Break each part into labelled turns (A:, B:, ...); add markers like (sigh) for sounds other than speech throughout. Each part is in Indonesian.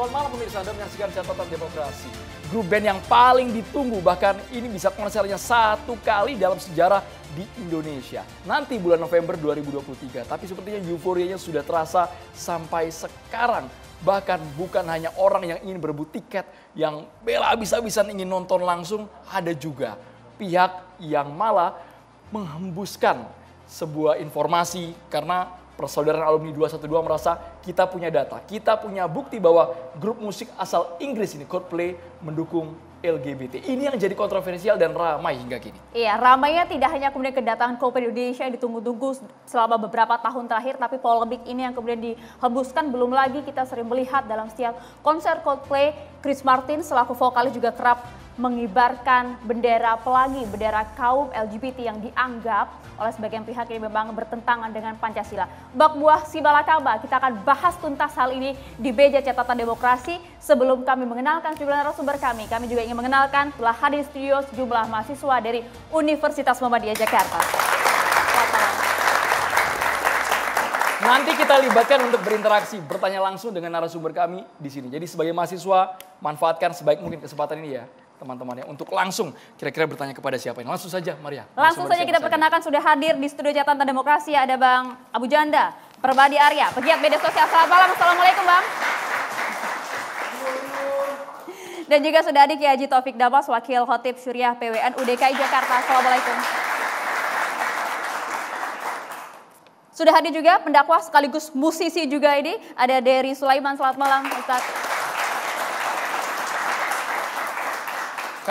A: Selamat malam pemirsa Anda menyaksikan catatan demokrasi. Grup band yang paling ditunggu bahkan ini bisa konsernya satu kali dalam sejarah di Indonesia. Nanti bulan November 2023. Tapi sepertinya euforianya sudah terasa sampai sekarang. Bahkan bukan hanya orang yang ingin berebut tiket, yang bela habis-habisan ingin nonton langsung, ada juga pihak yang malah menghembuskan sebuah informasi karena persaudaraan alumni 212 merasa kita punya data, kita punya bukti bahwa grup musik asal Inggris ini Coldplay mendukung LGBT. Ini yang jadi kontroversial dan ramai hingga kini.
B: Iya, ramainya tidak hanya kemudian kedatangan Coldplay Indonesia yang ditunggu-tunggu selama beberapa tahun terakhir, tapi polemik ini yang kemudian dihembuskan belum lagi kita sering melihat dalam setiap konser Coldplay, Chris Martin selaku vokalis juga kerap mengibarkan bendera pelangi, bendera kaum LGBT yang dianggap oleh sebagian pihak ini memang bertentangan dengan Pancasila. Bak buah Sibalakaba, kita akan bahas tuntas hal ini di Beja Catatan Demokrasi. Sebelum kami mengenalkan sejumlah narasumber kami, kami juga ingin mengenalkan telah hadir studio sejumlah mahasiswa dari Universitas Muhammadiyah Jakarta.
A: Nanti kita libatkan untuk berinteraksi, bertanya langsung dengan narasumber kami di sini. Jadi sebagai mahasiswa, manfaatkan sebaik mungkin kesempatan ini ya teman-temannya untuk langsung kira-kira bertanya kepada siapa ini. Langsung saja Maria. Langsung, langsung saja kita perkenalkan
B: sudah hadir di studio Catatan Demokrasi ada Bang Abu Janda, Perbadi Arya, pegiat media sosial. Selamat malam, Assalamualaikum Bang. Dan juga sudah ada Kiai Haji Taufik Damas, Wakil Khotib Syuriah PWN UDKI Jakarta. Assalamualaikum. Sudah hadir juga pendakwah sekaligus musisi juga ini, ada Dery Sulaiman. Selamat malam Ustaz.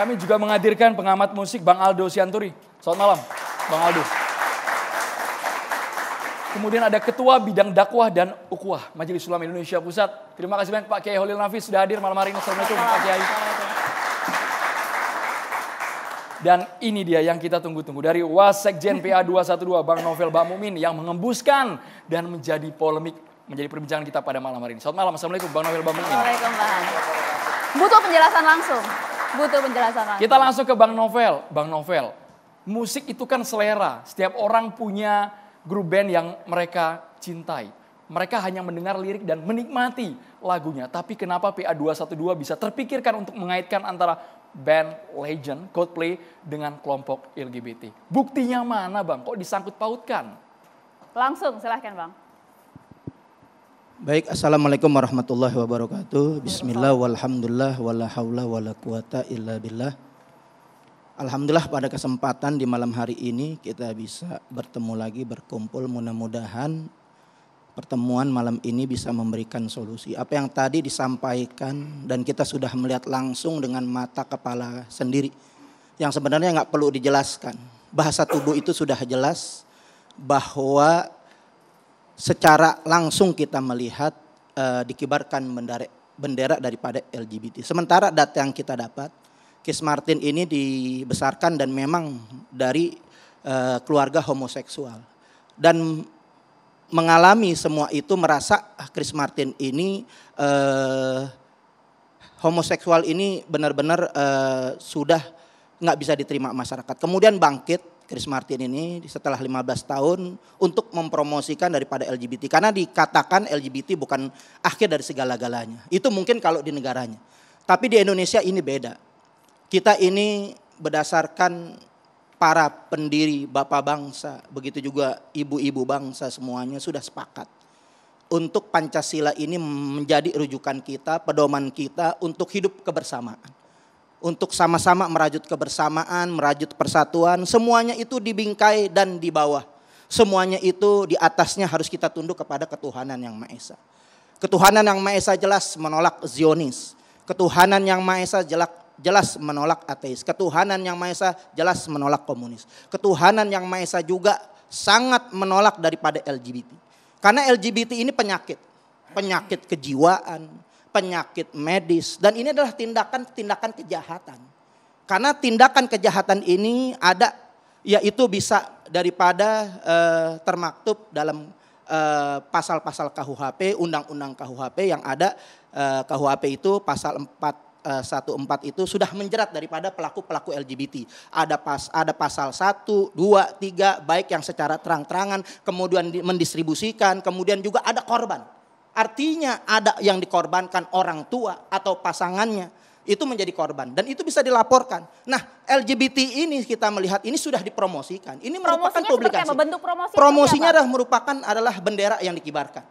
A: Kami juga menghadirkan pengamat musik Bang Aldo Sianturi. Selamat malam, Bang Aldo. Kemudian ada Ketua Bidang Dakwah dan Ukuah Majelis Ulama Indonesia Pusat. Terima kasih banyak Pak Kiai Holil Nafis sudah hadir malam hari ini. Assalamualaikum Pak Kiai. Dan ini dia yang kita tunggu-tunggu dari Wasekjen PA 212 Bang Novel Mumin yang mengembuskan dan menjadi polemik menjadi perbincangan kita pada malam hari ini. Selamat malam. Assalamualaikum Bang Novel Bang Mumin.
B: Waalaikumsalam. Butuh penjelasan langsung. Butuh penjelasan Lagi. Kita
A: langsung ke Bang Novel. Bang Novel, musik itu kan selera. Setiap orang punya grup band yang mereka cintai. Mereka hanya mendengar lirik dan menikmati lagunya. Tapi kenapa PA212 bisa terpikirkan untuk mengaitkan antara band legend Coldplay dengan kelompok LGBT? Buktinya mana bang? Kok disangkut pautkan? Langsung silahkan bang.
C: Baik, Assalamualaikum warahmatullahi wabarakatuh. Bismillah, walhamdulillah, wala hawla, wala quwata illa billah. Alhamdulillah pada kesempatan di malam hari ini kita bisa bertemu lagi, berkumpul. Mudah-mudahan pertemuan malam ini bisa memberikan solusi. Apa yang tadi disampaikan dan kita sudah melihat langsung dengan mata kepala sendiri. Yang sebenarnya nggak perlu dijelaskan. Bahasa tubuh itu sudah jelas bahwa secara langsung kita melihat uh, dikibarkan bendera, bendera daripada LGBT. Sementara data yang kita dapat, Kis Martin ini dibesarkan dan memang dari uh, keluarga homoseksual. Dan mengalami semua itu merasa Chris ah, Martin ini eh, homoseksual ini benar-benar eh, sudah nggak bisa diterima masyarakat. Kemudian bangkit Chris Martin ini setelah 15 tahun untuk mempromosikan daripada LGBT. Karena dikatakan LGBT bukan akhir dari segala-galanya. Itu mungkin kalau di negaranya. Tapi di Indonesia ini beda. Kita ini berdasarkan para pendiri bapak bangsa, begitu juga ibu-ibu bangsa semuanya sudah sepakat untuk Pancasila ini menjadi rujukan kita, pedoman kita untuk hidup kebersamaan untuk sama-sama merajut kebersamaan, merajut persatuan, semuanya itu dibingkai dan di bawah. Semuanya itu di atasnya harus kita tunduk kepada ketuhanan yang Maha Esa. Ketuhanan yang Maha Esa jelas menolak Zionis. Ketuhanan yang Maha Esa jelas jelas menolak ateis. Ketuhanan yang Maha Esa jelas menolak komunis. Ketuhanan yang Maha Esa juga sangat menolak daripada LGBT. Karena LGBT ini penyakit. Penyakit kejiwaan, penyakit medis. Dan ini adalah tindakan-tindakan kejahatan. Karena tindakan kejahatan ini ada, yaitu bisa daripada eh, termaktub dalam eh, pasal-pasal eh, KUHP, undang-undang KUHP yang ada eh, KUHP itu pasal 4 14 eh, itu sudah menjerat daripada pelaku-pelaku LGBT. Ada pas ada pasal 1, 2, 3 baik yang secara terang-terangan kemudian mendistribusikan, kemudian juga ada korban Artinya ada yang dikorbankan orang tua atau pasangannya itu menjadi korban dan itu bisa dilaporkan. Nah, LGBT ini kita melihat ini sudah dipromosikan. Ini merupakan publikasi. Apa? Bentuk promosi Promosinya adalah merupakan adalah bendera yang dikibarkan.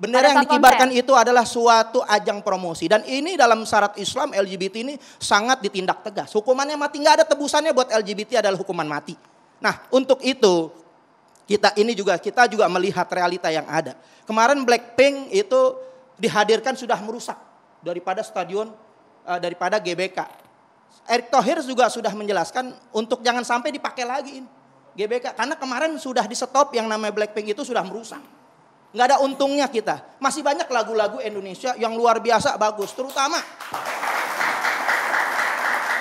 C: Bendera yang dikibarkan konten. itu adalah suatu ajang promosi dan ini dalam syarat Islam LGBT ini sangat ditindak tegas. Hukumannya mati nggak ada tebusannya buat LGBT adalah hukuman mati. Nah, untuk itu kita ini juga kita juga melihat realita yang ada. Kemarin Blackpink itu dihadirkan sudah merusak daripada stadion eh, daripada GBK. Erick Thohir juga sudah menjelaskan untuk jangan sampai dipakai lagi ini. GBK karena kemarin sudah di stop yang namanya Blackpink itu sudah merusak. Nggak ada untungnya kita. Masih banyak lagu-lagu Indonesia yang luar biasa bagus, terutama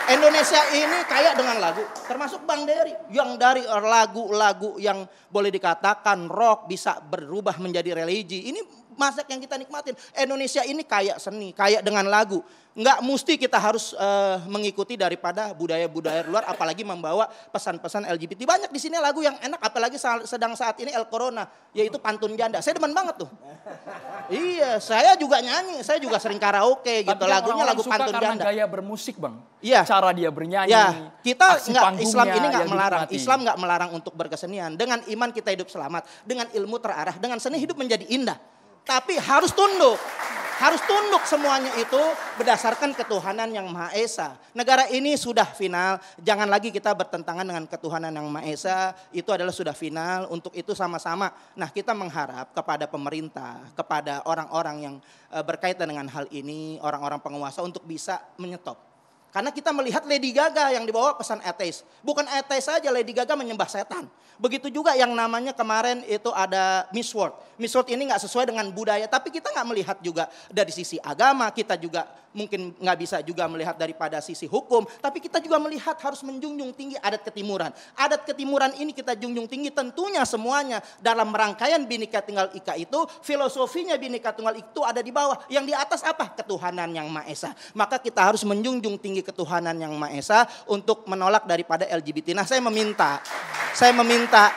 C: Indonesia ini kaya dengan lagu, termasuk Bang Dery yang dari lagu-lagu yang boleh dikatakan rock bisa berubah menjadi religi. Ini masak yang kita nikmatin. Indonesia ini kayak seni, kayak dengan lagu. Nggak mesti kita harus uh, mengikuti daripada budaya-budaya luar, apalagi membawa pesan-pesan LGBT. Banyak di sini lagu yang enak, apalagi sedang saat ini El Corona, yaitu pantun janda. Saya demen banget tuh. iya, saya juga nyanyi, saya juga sering karaoke gitu. Kan Lagunya lagu suka pantun janda.
A: gaya bermusik bang,
C: iya. cara dia bernyanyi. Ya. Kita nggak Islam ini nggak melarang. Islam nggak melarang untuk berkesenian. Dengan iman kita hidup selamat, dengan ilmu terarah, dengan seni hidup menjadi indah. Tapi harus tunduk. Harus tunduk semuanya itu berdasarkan ketuhanan yang Maha Esa. Negara ini sudah final, jangan lagi kita bertentangan dengan ketuhanan yang Maha Esa. Itu adalah sudah final, untuk itu sama-sama. Nah kita mengharap kepada pemerintah, kepada orang-orang yang eh, berkaitan dengan hal ini, orang-orang penguasa untuk bisa menyetop karena kita melihat Lady Gaga yang dibawa pesan ateis. Bukan ateis saja Lady Gaga menyembah setan. Begitu juga yang namanya kemarin itu ada Miss World. Miss World ini nggak sesuai dengan budaya. Tapi kita nggak melihat juga dari sisi agama. Kita juga mungkin nggak bisa juga melihat daripada sisi hukum. Tapi kita juga melihat harus menjunjung tinggi adat ketimuran. Adat ketimuran ini kita junjung tinggi tentunya semuanya. Dalam rangkaian Binika Tunggal Ika itu filosofinya Binika Tunggal Ika itu ada di bawah. Yang di atas apa? Ketuhanan yang Maha Esa. Maka kita harus menjunjung tinggi ketuhanan yang Maha Esa untuk menolak daripada LGBT. Nah, saya meminta saya meminta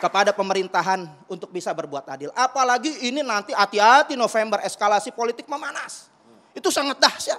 C: kepada pemerintahan untuk bisa berbuat adil. Apalagi ini nanti hati-hati November eskalasi politik memanas. Itu sangat dahsyat.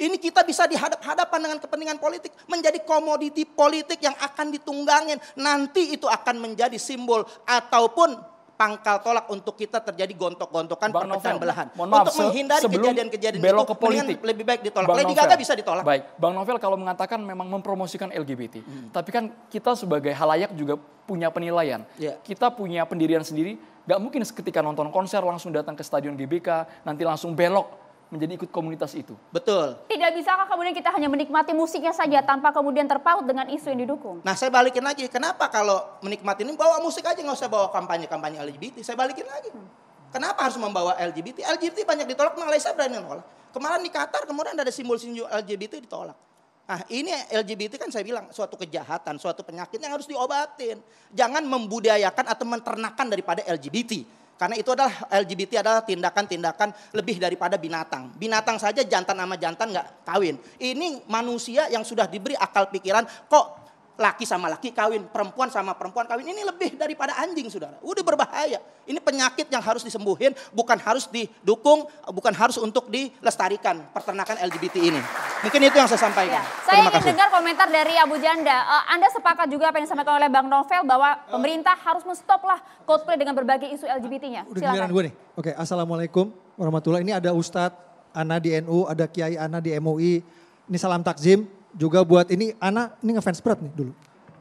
C: Ini kita bisa dihadap-hadapan dengan kepentingan politik. Menjadi komoditi politik yang akan ditunggangin. Nanti itu akan menjadi simbol ataupun pangkal tolak untuk kita terjadi
A: gontok-gontokan, perpecahan belahan. Maaf, untuk menghindari kejadian-kejadian itu, ke politik, lebih baik ditolak. Bang Lady Novel, Gaga bisa ditolak. Baik, Bang Novel kalau mengatakan memang mempromosikan LGBT, hmm. tapi kan kita sebagai halayak juga punya penilaian. Yeah. Kita punya pendirian sendiri, gak mungkin seketika nonton konser langsung datang ke stadion GBK, nanti langsung belok menjadi ikut komunitas itu. Betul.
B: Tidak bisakah kemudian kita hanya menikmati musiknya saja tanpa kemudian terpaut dengan isu yang didukung?
A: Nah saya balikin lagi, kenapa
C: kalau menikmati ini bawa musik aja nggak usah bawa kampanye-kampanye LGBT, saya balikin lagi. Hmm. Kenapa harus membawa LGBT? LGBT banyak ditolak, Malaysia berani menolak. Kemarin di Qatar, kemudian ada simbol-simbol LGBT ditolak. Nah ini LGBT kan saya bilang suatu kejahatan, suatu penyakit yang harus diobatin. Jangan membudayakan atau menternakan daripada LGBT. Karena itu adalah LGBT adalah tindakan-tindakan lebih daripada binatang. Binatang saja jantan sama jantan nggak kawin. Ini manusia yang sudah diberi akal pikiran kok laki sama laki kawin, perempuan sama perempuan kawin. Ini lebih daripada anjing saudara. Udah berbahaya. Ini penyakit yang harus disembuhin, bukan harus didukung, bukan harus untuk dilestarikan peternakan LGBT ini. Mungkin itu yang saya sampaikan. Ya. Saya ingin kasih. dengar
B: komentar dari Abu Janda. Eh, anda sepakat juga apa yang disampaikan oleh Bang Novel bahwa eh. pemerintah harus menstop lah dengan berbagai isu LGBT-nya. Udah giliran
D: gue nih. Oke, Assalamualaikum warahmatullahi Ini ada Ustadz Ana di NU, ada Kiai Ana di MUI. Ini salam takzim juga buat ini Ana ini ngefans berat nih dulu.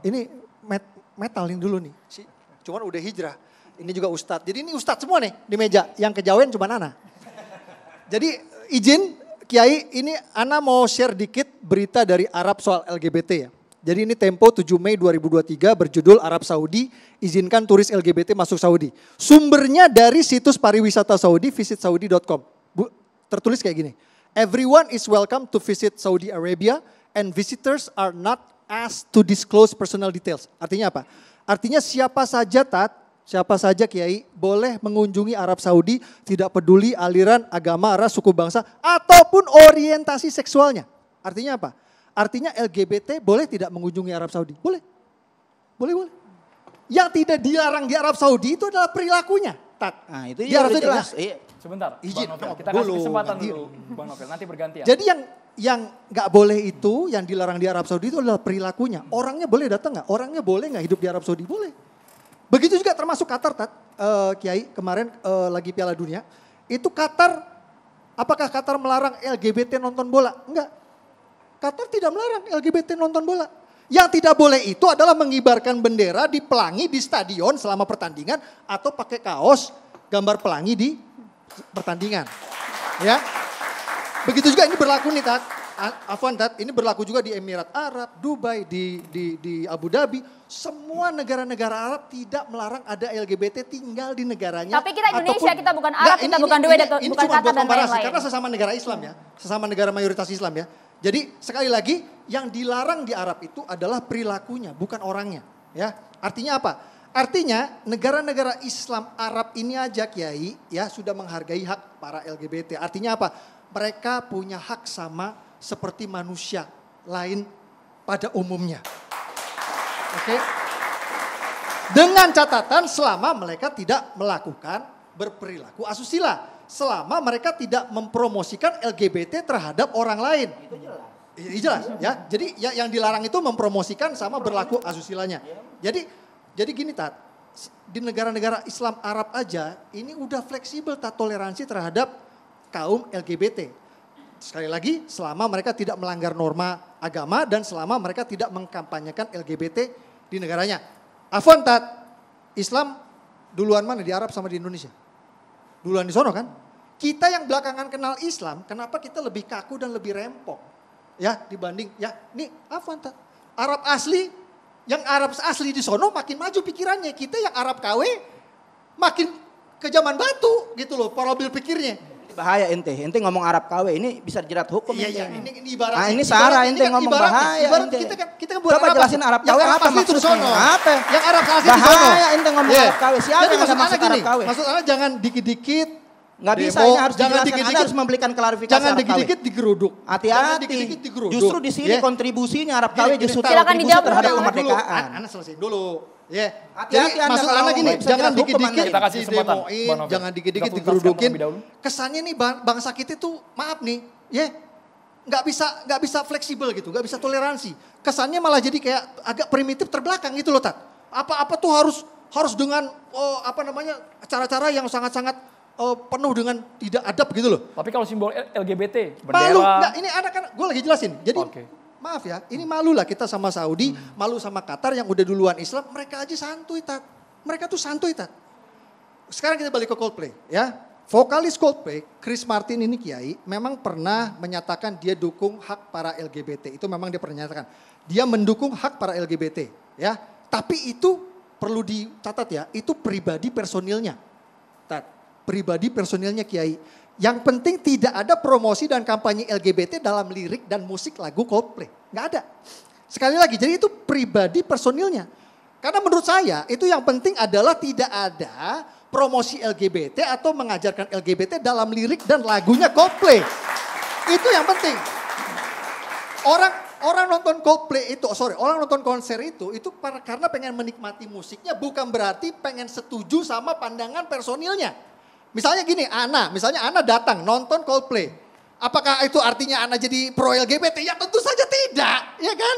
D: Ini met, metal nih dulu nih. Si, cuman udah hijrah. Ini juga ustadz. Jadi ini ustadz semua nih di meja. Yang kejawen cuma Ana. Jadi izin Kiai ini Ana mau share dikit berita dari Arab soal LGBT ya. Jadi ini Tempo 7 Mei 2023 berjudul Arab Saudi izinkan turis LGBT masuk Saudi. Sumbernya dari situs pariwisata Saudi visit visitsaudi.com. Tertulis kayak gini. Everyone is welcome to visit Saudi Arabia and visitors are not asked to disclose personal details. Artinya apa? Artinya siapa saja tat, siapa saja kiai boleh mengunjungi Arab Saudi tidak peduli aliran, agama, ras, suku, bangsa ataupun orientasi seksualnya. Artinya apa? Artinya LGBT boleh tidak mengunjungi Arab Saudi? Boleh. Boleh, boleh. Yang tidak dilarang di Arab Saudi itu adalah perilakunya. Tat. Nah, itu ya, harus jelas.
A: Iya. Sebentar, Izin. Bang Novel. Kita kasih kesempatan dulu, iya. Bang Novel. Nanti bergantian. Jadi yang
D: yang nggak boleh itu, yang dilarang di Arab Saudi itu adalah perilakunya. Orangnya boleh datang nggak? Orangnya boleh nggak hidup di Arab Saudi? Boleh. Begitu juga termasuk Qatar, Tat, uh, eh, Kiai kemarin uh, lagi Piala Dunia. Itu Qatar, apakah Qatar melarang LGBT nonton bola? Enggak. Qatar tidak melarang LGBT nonton bola. Yang tidak boleh itu adalah mengibarkan bendera di pelangi di stadion selama pertandingan atau pakai kaos gambar pelangi di pertandingan. Ya. Begitu juga ini berlaku nih Tat. Afwan Tat, ini berlaku juga di Emirat Arab, Dubai, di di di Abu Dhabi. Semua negara-negara Arab tidak melarang ada LGBT tinggal di negaranya. Tapi kita Indonesia, ataupun, kita bukan Arab, enggak, kita bukan Dubai, ini, ini, ini bukan cuma buat komparasi, lain. karena sesama negara Islam ya. Sesama negara mayoritas Islam ya. Jadi sekali lagi yang dilarang di Arab itu adalah perilakunya, bukan orangnya. Ya, artinya apa? Artinya negara-negara Islam Arab ini aja Kiai ya sudah menghargai hak para LGBT. Artinya apa? mereka punya hak sama seperti manusia lain pada umumnya. Oke. Okay? Dengan catatan selama mereka tidak melakukan berperilaku asusila, selama mereka tidak mempromosikan LGBT terhadap orang lain. Itu jelas. Iya, iya jelas ya. Jadi ya, yang dilarang itu mempromosikan sama berlaku asusilanya. Iya. Jadi jadi gini tat, di negara-negara Islam Arab aja ini udah fleksibel tak toleransi terhadap kaum LGBT. Sekali lagi, selama mereka tidak melanggar norma agama dan selama mereka tidak mengkampanyekan LGBT di negaranya. Afwan Tat, Islam duluan mana di Arab sama di Indonesia? Duluan di sono kan? Kita yang belakangan kenal Islam, kenapa kita lebih kaku dan lebih rempong? Ya, dibanding ya, nih Afwan Tat. Arab asli yang Arab asli di sono makin maju pikirannya. Kita yang Arab KW makin ke zaman batu
C: gitu loh, parabel pikirnya bahaya ente. Ente ngomong Arab KW ini bisa jerat hukum ya, ente. Ya, ini,
D: ini ibarat. Nah, ini Sarah kan- ente kan ngomong ibarat, bahaya ibarat, ente. Kita kan kita kan buat Coba Arab jelasin Arab KW apa maksudnya? Apa?
C: Yang Arab asli itu Bahaya ente ngomong yeah. Arab KW. Siapa Jadi yang maksud Arab KW? Maksud Anda
D: jangan dikit-dikit Nggak Demo, bisa, ini harus jangan Dikit, dikit, harus
C: memberikan klarifikasi Jangan dikit-dikit
D: digeruduk. Hati-hati.
C: digeruduk. Justru di sini yeah. kontribusinya Arap KW iya, justru terhadap kemerdekaan.
D: Anak selesai dulu. Ya, hati-hati Anda anak ini jangan dikit-dikit kita kasih demoin, jangan dikit-dikit digerudukin. Kesannya nih bangsa kita itu maaf nih, ya Enggak bisa enggak bisa fleksibel gitu, enggak bisa toleransi. Kesannya malah jadi kayak agak primitif terbelakang gitu loh Tat. Apa-apa tuh harus harus dengan oh, apa namanya cara-cara yang sangat-sangat uh, penuh dengan tidak adab gitu loh. Tapi kalau simbol LGBT, bendera. Malu, enggak, ini anak kan gue lagi jelasin. Jadi okay maaf ya, ini malu lah kita sama Saudi, hmm. malu sama Qatar yang udah duluan Islam, mereka aja santuy tat. Mereka tuh santuy tat. Sekarang kita balik ke Coldplay ya. Vokalis Coldplay, Chris Martin ini kiai, memang pernah menyatakan dia dukung hak para LGBT. Itu memang dia pernah menyatakan. Dia mendukung hak para LGBT, ya. Tapi itu perlu dicatat ya, itu pribadi personilnya. Tat, pribadi personilnya kiai. Yang penting tidak ada promosi dan kampanye LGBT dalam lirik dan musik lagu Coldplay. Nggak ada. Sekali lagi, jadi itu pribadi personilnya. Karena menurut saya itu yang penting adalah tidak ada promosi LGBT atau mengajarkan LGBT dalam lirik dan lagunya Coldplay. Itu yang penting. Orang orang nonton Coldplay itu, oh, sorry, orang nonton konser itu, itu karena pengen menikmati musiknya, bukan berarti pengen setuju sama pandangan personilnya. Misalnya gini, Ana, misalnya Ana datang nonton Coldplay. Apakah itu artinya Ana jadi pro LGBT? Ya tentu saja tidak, ya kan?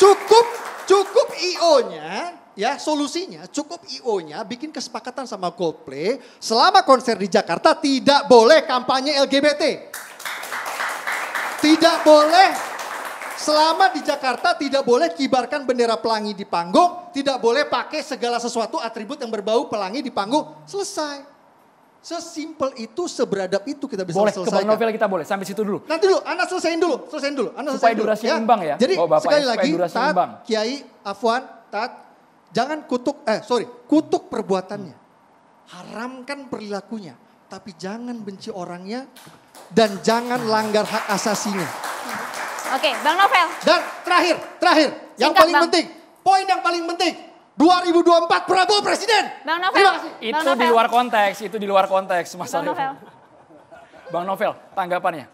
D: Cukup cukup IO-nya ya solusinya cukup IO-nya bikin kesepakatan sama Coldplay selama konser di Jakarta tidak boleh kampanye LGBT. Tidak boleh Selama di Jakarta tidak boleh kibarkan bendera pelangi di panggung, tidak boleh pakai segala sesuatu atribut yang berbau pelangi di panggung, selesai. Sesimpel itu, seberadab itu kita bisa boleh, selesaikan. Boleh, ke Novel kita boleh, sampai situ dulu. Nanti dulu, anak selesaiin dulu, selesaiin dulu. Anda supaya durasi dulu, ya. ya. Jadi sekali ya, lagi, Tad, Kiai, Afwan, Tad, jangan kutuk, eh sorry, kutuk perbuatannya. Haramkan perilakunya, tapi jangan benci orangnya dan jangan langgar hak asasinya.
B: Oke, Bang Novel.
D: Dan terakhir, terakhir, Singkat, yang paling bang. penting, poin yang paling penting, 2024 Prabowo presiden. Bang Novel. Terima kasih. Itu bang
A: di luar konteks, itu di luar konteks Mas Bang Novel. Bang Novel, tanggapannya.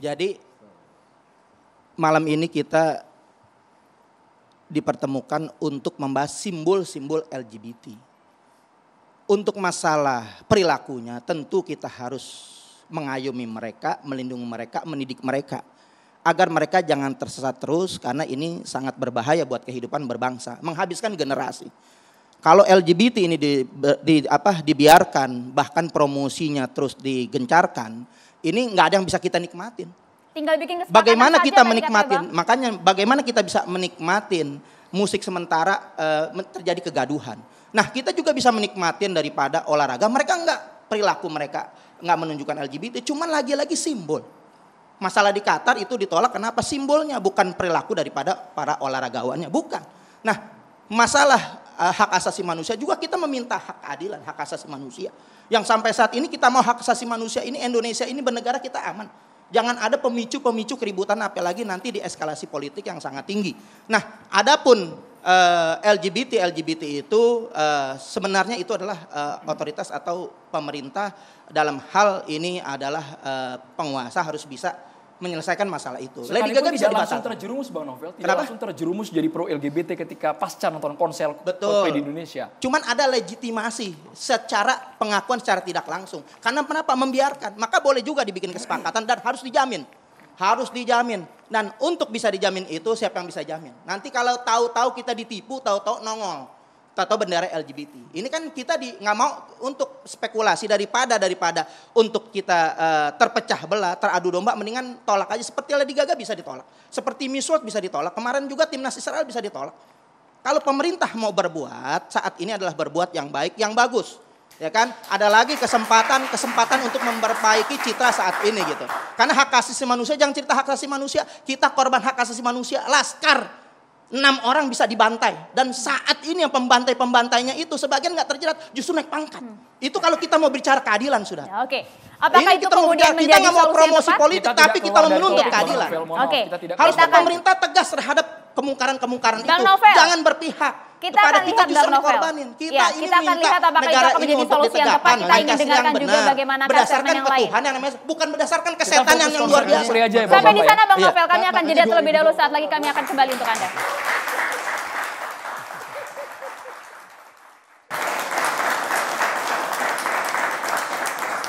A: Jadi
C: malam ini kita dipertemukan untuk membahas simbol-simbol LGBT. Untuk masalah perilakunya tentu kita harus mengayomi mereka, melindungi mereka, mendidik mereka. Agar mereka jangan tersesat terus karena ini sangat berbahaya buat kehidupan berbangsa, menghabiskan generasi. Kalau LGBT ini di, di apa dibiarkan bahkan promosinya terus digencarkan, ini nggak ada yang bisa kita nikmatin.
B: Tinggal bikin Bagaimana saja, kita ya, menikmatin?
C: Makanya bagaimana kita bisa menikmatin musik sementara eh, terjadi kegaduhan. Nah, kita juga bisa menikmatin daripada olahraga, mereka nggak perilaku mereka nggak menunjukkan LGBT, cuman lagi-lagi simbol. Masalah di Qatar itu ditolak kenapa simbolnya bukan perilaku daripada para olahragawannya, bukan. Nah, masalah eh, hak asasi manusia juga kita meminta hak keadilan, hak asasi manusia. Yang sampai saat ini kita mau hak asasi manusia ini Indonesia ini bernegara kita aman. Jangan ada pemicu-pemicu keributan apalagi nanti di eskalasi politik yang sangat tinggi. Nah, adapun Eh, LGBT LGBT itu uh, sebenarnya itu adalah eh, otoritas atau pemerintah dalam hal ini adalah penguasa harus bisa menyelesaikan masalah itu. Lady Gaga kan bisa tidak langsung
A: terjerumus Bang Novel, tidak Kenapa? langsung terjerumus jadi pro LGBT ketika pasca nonton konser Betul. di Indonesia.
C: Cuman ada legitimasi
A: secara pengakuan secara tidak langsung.
C: Karena kenapa membiarkan? Maka boleh juga dibikin kesepakatan dan harus dijamin harus dijamin. Dan untuk bisa dijamin itu siapa yang bisa jamin? Nanti kalau tahu-tahu kita ditipu, tahu-tahu nongol, tahu-tahu bendera LGBT. Ini kan kita di nggak mau untuk spekulasi daripada daripada untuk kita uh, terpecah belah, teradu domba, mendingan tolak aja. Seperti Lady Gaga bisa ditolak, seperti Miss World bisa ditolak. Kemarin juga timnas Israel bisa ditolak. Kalau pemerintah mau berbuat, saat ini adalah berbuat yang baik, yang bagus ya kan? Ada lagi kesempatan-kesempatan untuk memperbaiki citra saat ini gitu. Karena hak asasi manusia jangan cerita hak asasi manusia, kita korban hak asasi manusia, laskar enam orang bisa dibantai dan saat ini yang pembantai pembantainya itu sebagian nggak terjerat justru naik pangkat hmm. itu kalau kita mau bicara keadilan
B: sudah ya, oke okay. apakah ini itu kita kemudian mau, kita nggak mau promosi politik kita tapi kita menuntut keadilan oke okay. harus kita
C: pemerintah tegas terhadap kemungkaran-kemungkaran itu Novel. jangan berpihak kita akan lihat kita bisa novel. Kita ya, ini kita akan minta lihat apakah negara itu akan menjadi solusi Kita ingin dengarkan benar, juga bagaimana berdasarkan yang lain. yang namanya bukan berdasarkan kesehatan yang, yang luar biasa. Aja ya, Sampai di sana Bang ya. Novel, kami iya. akan jeda terlebih dahulu
B: saat lagi kami akan kembali untuk Anda.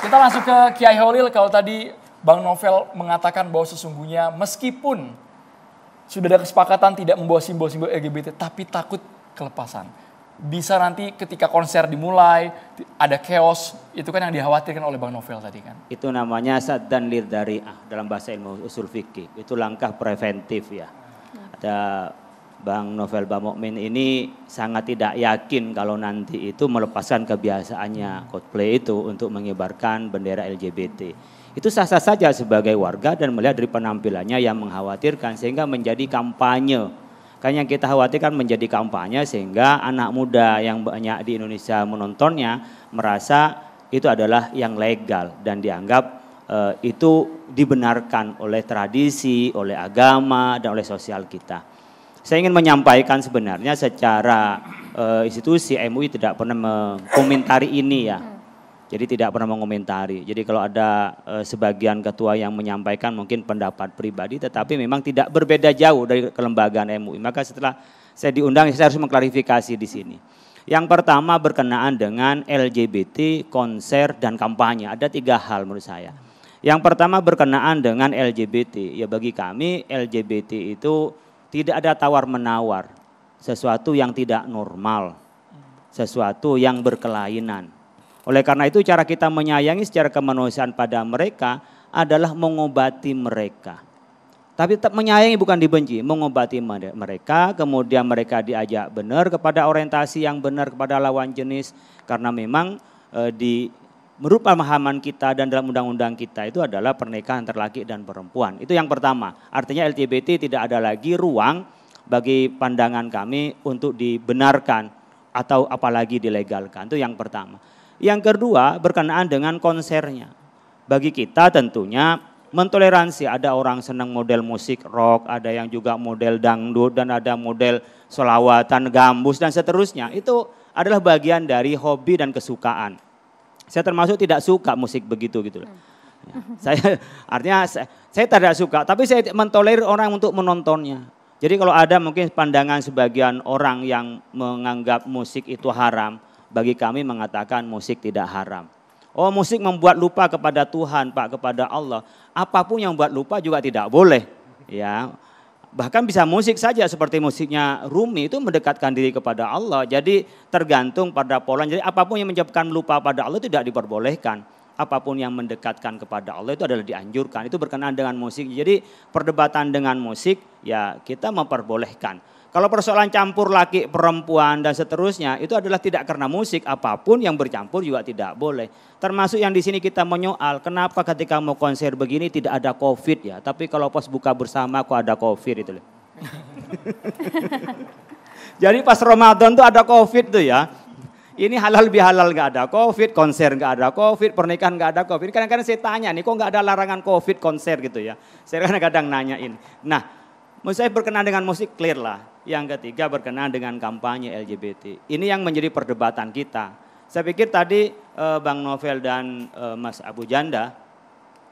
A: Kita langsung ke Kiai Holil kalau tadi Bang Novel mengatakan bahwa sesungguhnya meskipun sudah ada kesepakatan tidak membawa simbol-simbol LGBT tapi takut kelepasan. Bisa nanti ketika konser dimulai, ada chaos, itu kan yang dikhawatirkan oleh Bang Novel tadi kan.
E: Itu namanya sad dan lir dari ah dalam bahasa ilmu usul fikih. Itu langkah preventif ya. Ada Bang Novel Bamokmin ini sangat tidak yakin kalau nanti itu melepaskan kebiasaannya cosplay itu untuk mengibarkan bendera LGBT. Itu sah-sah saja sebagai warga dan melihat dari penampilannya yang mengkhawatirkan sehingga menjadi kampanye Kan yang kita khawatirkan menjadi kampanye sehingga anak muda yang banyak di Indonesia menontonnya merasa itu adalah yang legal dan dianggap uh, itu dibenarkan oleh tradisi, oleh agama, dan oleh sosial kita. Saya ingin menyampaikan sebenarnya secara uh, institusi MUI tidak pernah mengomentari ini ya. Jadi tidak pernah mengomentari. Jadi kalau ada e, sebagian ketua yang menyampaikan mungkin pendapat pribadi tetapi memang tidak berbeda jauh dari kelembagaan MUI. Maka setelah saya diundang saya harus mengklarifikasi di sini. Yang pertama berkenaan dengan LGBT, konser dan kampanye. Ada tiga hal menurut saya. Yang pertama berkenaan dengan LGBT. Ya bagi kami LGBT itu tidak ada tawar-menawar. Sesuatu yang tidak normal. Sesuatu yang berkelainan. Oleh karena itu cara kita menyayangi secara kemanusiaan pada mereka adalah mengobati mereka. Tapi tetap menyayangi bukan dibenci, mengobati mereka, kemudian mereka diajak benar kepada orientasi yang benar kepada lawan jenis karena memang e, di merupa pemahaman kita dan dalam undang-undang kita itu adalah pernikahan antara laki dan perempuan. Itu yang pertama. Artinya LGBT tidak ada lagi ruang bagi pandangan kami untuk dibenarkan atau apalagi dilegalkan. Itu yang pertama. Yang kedua berkenaan dengan konsernya. Bagi kita tentunya mentoleransi ada orang senang model musik rock, ada yang juga model dangdut dan ada model selawatan gambus dan seterusnya. Itu adalah bagian dari hobi dan kesukaan. Saya termasuk tidak suka musik begitu gitu Ya, saya (laughs) artinya saya, saya tidak suka, tapi saya mentolerir orang untuk menontonnya. Jadi kalau ada mungkin pandangan sebagian orang yang menganggap musik itu haram, bagi kami mengatakan musik tidak haram. Oh musik membuat lupa kepada Tuhan, Pak, kepada Allah. Apapun yang membuat lupa juga tidak boleh. Ya, bahkan bisa musik saja seperti musiknya Rumi itu mendekatkan diri kepada Allah. Jadi tergantung pada pola. Jadi apapun yang menyebabkan lupa pada Allah tidak diperbolehkan. Apapun yang mendekatkan kepada Allah itu adalah dianjurkan. Itu berkenaan dengan musik. Jadi perdebatan dengan musik ya kita memperbolehkan. Kalau persoalan campur laki perempuan dan seterusnya itu adalah tidak karena musik apapun yang bercampur juga tidak boleh. Termasuk yang di sini kita menyoal kenapa ketika mau konser begini tidak ada covid ya, tapi kalau pas buka bersama kok ada covid itu. (laughs) Jadi pas Ramadan tuh ada covid tuh ya. Ini halal bihalal nggak ada covid, konser nggak ada covid, pernikahan nggak ada covid. Kadang-kadang saya tanya nih kok nggak ada larangan covid konser gitu ya. Saya kadang-kadang nanyain. Nah, saya berkenan dengan musik clear lah yang ketiga berkenaan dengan kampanye LGBT. Ini yang menjadi perdebatan kita. Saya pikir tadi eh, Bang Novel dan eh, Mas Abu Janda,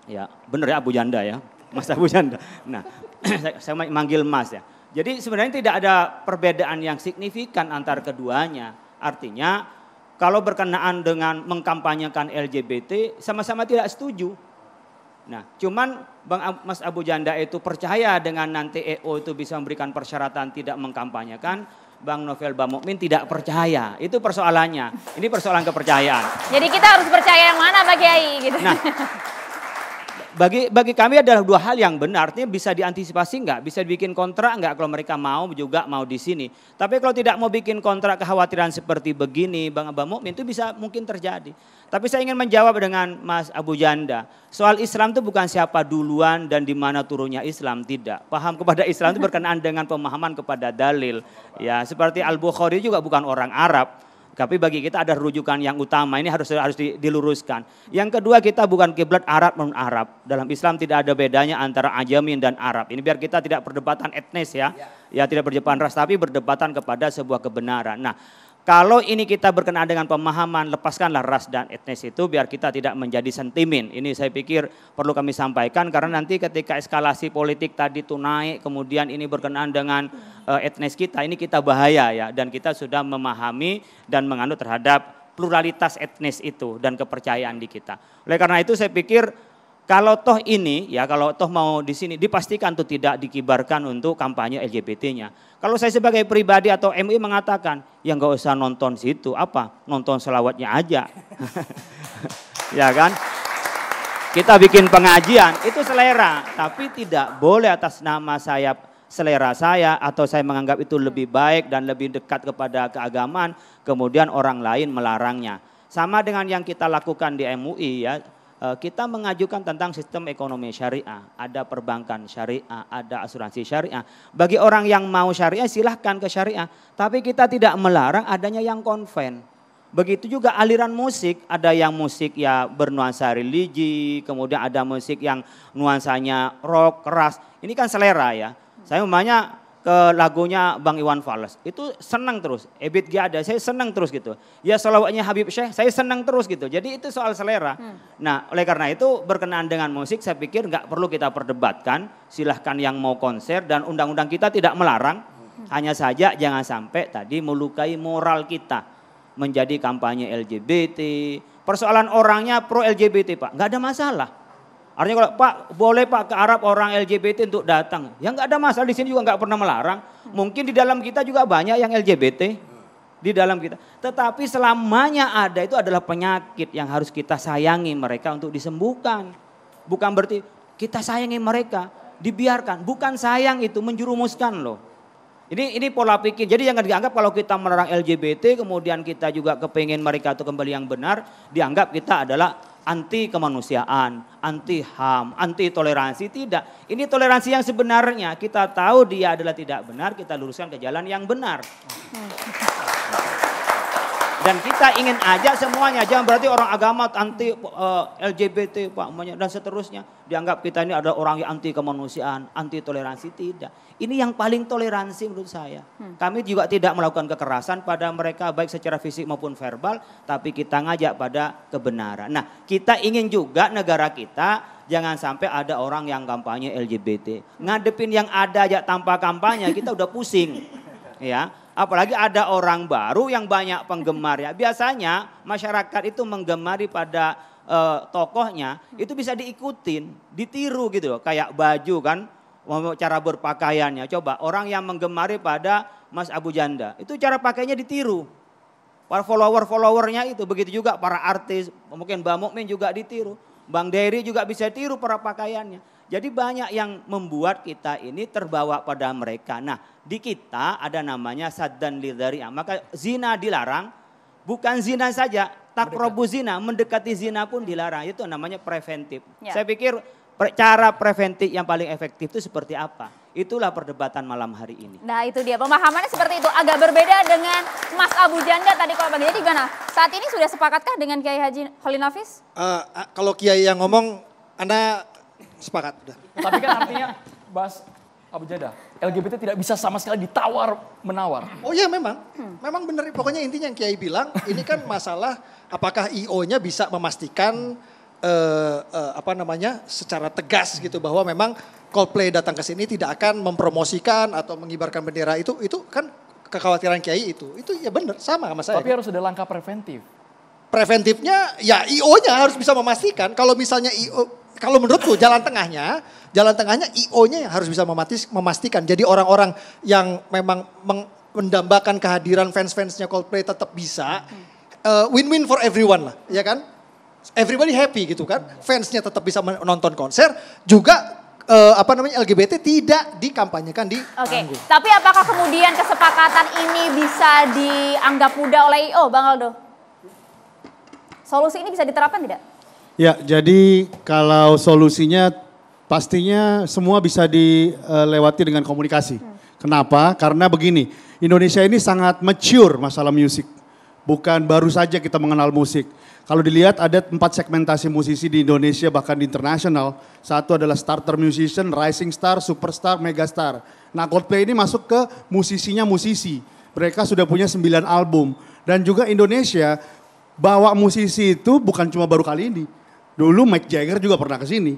E: ya benar ya Abu Janda ya, (laughs) Mas Abu Janda. Nah, (clears throat) saya, saya manggil Mas ya. Jadi sebenarnya tidak ada perbedaan yang signifikan antar keduanya. Artinya kalau berkenaan dengan mengkampanyekan LGBT sama-sama tidak setuju. Nah, cuman Bang Mas Abu Janda itu percaya dengan nanti EO itu bisa memberikan persyaratan tidak mengkampanyekan, Bang Novel Bang tidak percaya. Itu persoalannya. Ini persoalan kepercayaan.
B: Jadi kita harus percaya yang mana Pak Kiai gitu. Nah,
E: bagi bagi kami adalah dua hal yang benar. Artinya bisa diantisipasi enggak? Bisa dibikin kontrak enggak kalau mereka mau juga mau di sini. Tapi kalau tidak mau bikin kontrak kekhawatiran seperti begini, Bang Abang Mukmin itu bisa mungkin terjadi. Tapi saya ingin menjawab dengan Mas Abu Janda. Soal Islam itu bukan siapa duluan dan di mana turunnya Islam tidak. Paham kepada Islam itu berkenaan dengan pemahaman kepada dalil. Ya, seperti Al Bukhari juga bukan orang Arab tapi bagi kita ada rujukan yang utama, ini harus harus diluruskan. Yang kedua kita bukan kiblat Arab non Arab. Dalam Islam tidak ada bedanya antara Ajamin dan Arab. Ini biar kita tidak perdebatan etnis ya. Ya, ya tidak perdebatan ras tapi berdebatan kepada sebuah kebenaran. Nah, kalau ini kita berkenaan dengan pemahaman, lepaskanlah ras dan etnis itu biar kita tidak menjadi sentimen. Ini saya pikir perlu kami sampaikan karena nanti ketika eskalasi politik tadi itu naik, kemudian ini berkenaan dengan eh, etnis kita, ini kita bahaya ya. Dan kita sudah memahami dan menganut terhadap pluralitas etnis itu dan kepercayaan di kita. Oleh karena itu saya pikir kalau toh ini, ya kalau toh mau di sini, dipastikan tuh tidak dikibarkan untuk kampanye LGBT-nya. Kalau saya sebagai pribadi atau MUI mengatakan, yang nggak usah nonton situ, apa? Nonton selawatnya aja. (laughs) ya kan? Kita bikin pengajian, itu selera. Tapi tidak boleh atas nama saya selera saya atau saya menganggap itu lebih baik dan lebih dekat kepada keagamaan, kemudian orang lain melarangnya. Sama dengan yang kita lakukan di MUI ya, Eh, kita mengajukan tentang sistem ekonomi syariah, ada perbankan syariah, ada asuransi syariah. Bagi orang yang mau syariah silahkan ke syariah, tapi kita tidak melarang adanya yang konven. Begitu juga aliran musik, ada yang musik ya bernuansa religi, kemudian ada musik yang nuansanya rock, keras. Ini kan selera ya. Saya umpamanya ke lagunya Bang Iwan Fals. Itu senang terus. Ebit G ada, saya senang terus gitu. Ya selawatnya Habib Syekh, saya senang terus gitu. Jadi itu soal selera. Hmm. Nah oleh karena itu berkenaan dengan musik saya pikir nggak perlu kita perdebatkan. Silahkan yang mau konser dan undang-undang kita tidak melarang. Hmm. Hanya saja jangan sampai tadi melukai moral kita. Menjadi kampanye LGBT. Persoalan orangnya pro LGBT Pak, nggak ada masalah Artinya kalau Pak boleh Pak ke Arab orang LGBT untuk datang, ya nggak ada masalah di sini juga nggak pernah melarang. Mungkin di dalam kita juga banyak yang LGBT di dalam kita. Tetapi selamanya ada itu adalah penyakit yang harus kita sayangi mereka untuk disembuhkan. Bukan berarti kita sayangi mereka, dibiarkan. Bukan sayang itu menjurumuskan loh. Ini ini pola pikir. Jadi jangan dianggap kalau kita melarang LGBT kemudian kita juga kepengen mereka itu kembali yang benar, dianggap kita adalah anti kemanusiaan, anti HAM, anti toleransi, tidak. Ini toleransi yang sebenarnya, kita tahu dia adalah tidak benar, kita luruskan ke jalan yang benar. Hmm. (laughs) Dan kita ingin ajak semuanya, jangan berarti orang agama anti uh, eh, LGBT Pak dan seterusnya dianggap kita ini ada orang yang anti kemanusiaan, anti toleransi tidak. Ini yang paling toleransi menurut saya. Hmm. Kami juga tidak melakukan kekerasan pada mereka baik secara fisik maupun verbal, tapi kita ngajak pada kebenaran. Nah, kita ingin juga negara kita jangan sampai ada orang yang kampanye LGBT. Ngadepin yang ada aja tanpa kampanye kita udah pusing. (laughs) Ya, Apalagi ada orang baru yang banyak penggemar ya. Biasanya masyarakat itu menggemari pada uh, tokohnya itu bisa diikutin, ditiru gitu loh. Kayak baju kan, cara berpakaiannya. Coba orang yang menggemari pada Mas Abu Janda, itu cara pakainya ditiru. Para follower-followernya itu, begitu juga para artis, mungkin Mbak Mukmin juga ditiru. Bang Dery juga bisa tiru para pakaiannya. Jadi banyak yang membuat kita ini terbawa pada mereka. Nah, di kita ada namanya saddan lidaria. Maka zina dilarang, bukan zina saja, takrobu zina, mendekati zina pun dilarang. Itu namanya preventif. Ya. Saya pikir cara preventif yang paling efektif itu seperti apa? Itulah perdebatan malam hari ini.
B: Nah itu dia pemahamannya seperti itu agak berbeda dengan Mas Abu Janda tadi kalau bagi. Jadi gimana? Saat ini sudah sepakatkah dengan Kiai Haji Holinafis?
E: Uh, eh, eh, kalau
D: Kiai yang ngomong, Anda Sepakat. Udah. Tapi kan artinya Bas Abu Jada, LGBT tidak bisa sama sekali ditawar menawar. Oh iya memang, memang benar. Pokoknya intinya yang Kiai bilang, ini kan masalah apakah IO-nya bisa memastikan uh, uh, apa namanya secara tegas gitu bahwa memang Coldplay datang ke sini tidak akan mempromosikan atau mengibarkan bendera itu itu kan kekhawatiran Kiai itu. Itu ya benar sama sama saya. Tapi harus ada langkah preventif. Preventifnya ya IO-nya harus bisa memastikan kalau misalnya IO kalau menurutku jalan tengahnya, jalan tengahnya IO-nya yang harus bisa mematis, memastikan. Jadi orang-orang yang memang mendambakan kehadiran fans-fansnya Coldplay tetap bisa. Eh, win-win uh, for everyone lah, ya kan? Everybody happy gitu kan? Fansnya tetap bisa menonton konser, juga uh, apa namanya LGBT tidak dikampanyekan di
B: Oke, okay. tapi apakah kemudian kesepakatan ini bisa dianggap mudah oleh IO, Bang Aldo? Solusi ini bisa diterapkan tidak?
F: Ya, jadi kalau solusinya pastinya semua bisa dilewati dengan komunikasi. Hmm. Kenapa? Karena begini, Indonesia ini sangat mature masalah musik. Bukan baru saja kita mengenal musik. Kalau dilihat ada empat segmentasi musisi di Indonesia bahkan di internasional. Satu adalah starter musician, rising star, superstar, megastar. Nah Coldplay ini masuk ke musisinya musisi. Mereka sudah punya sembilan album. Dan juga Indonesia bawa musisi itu bukan cuma baru kali ini Dulu Mick Jagger juga pernah ke sini.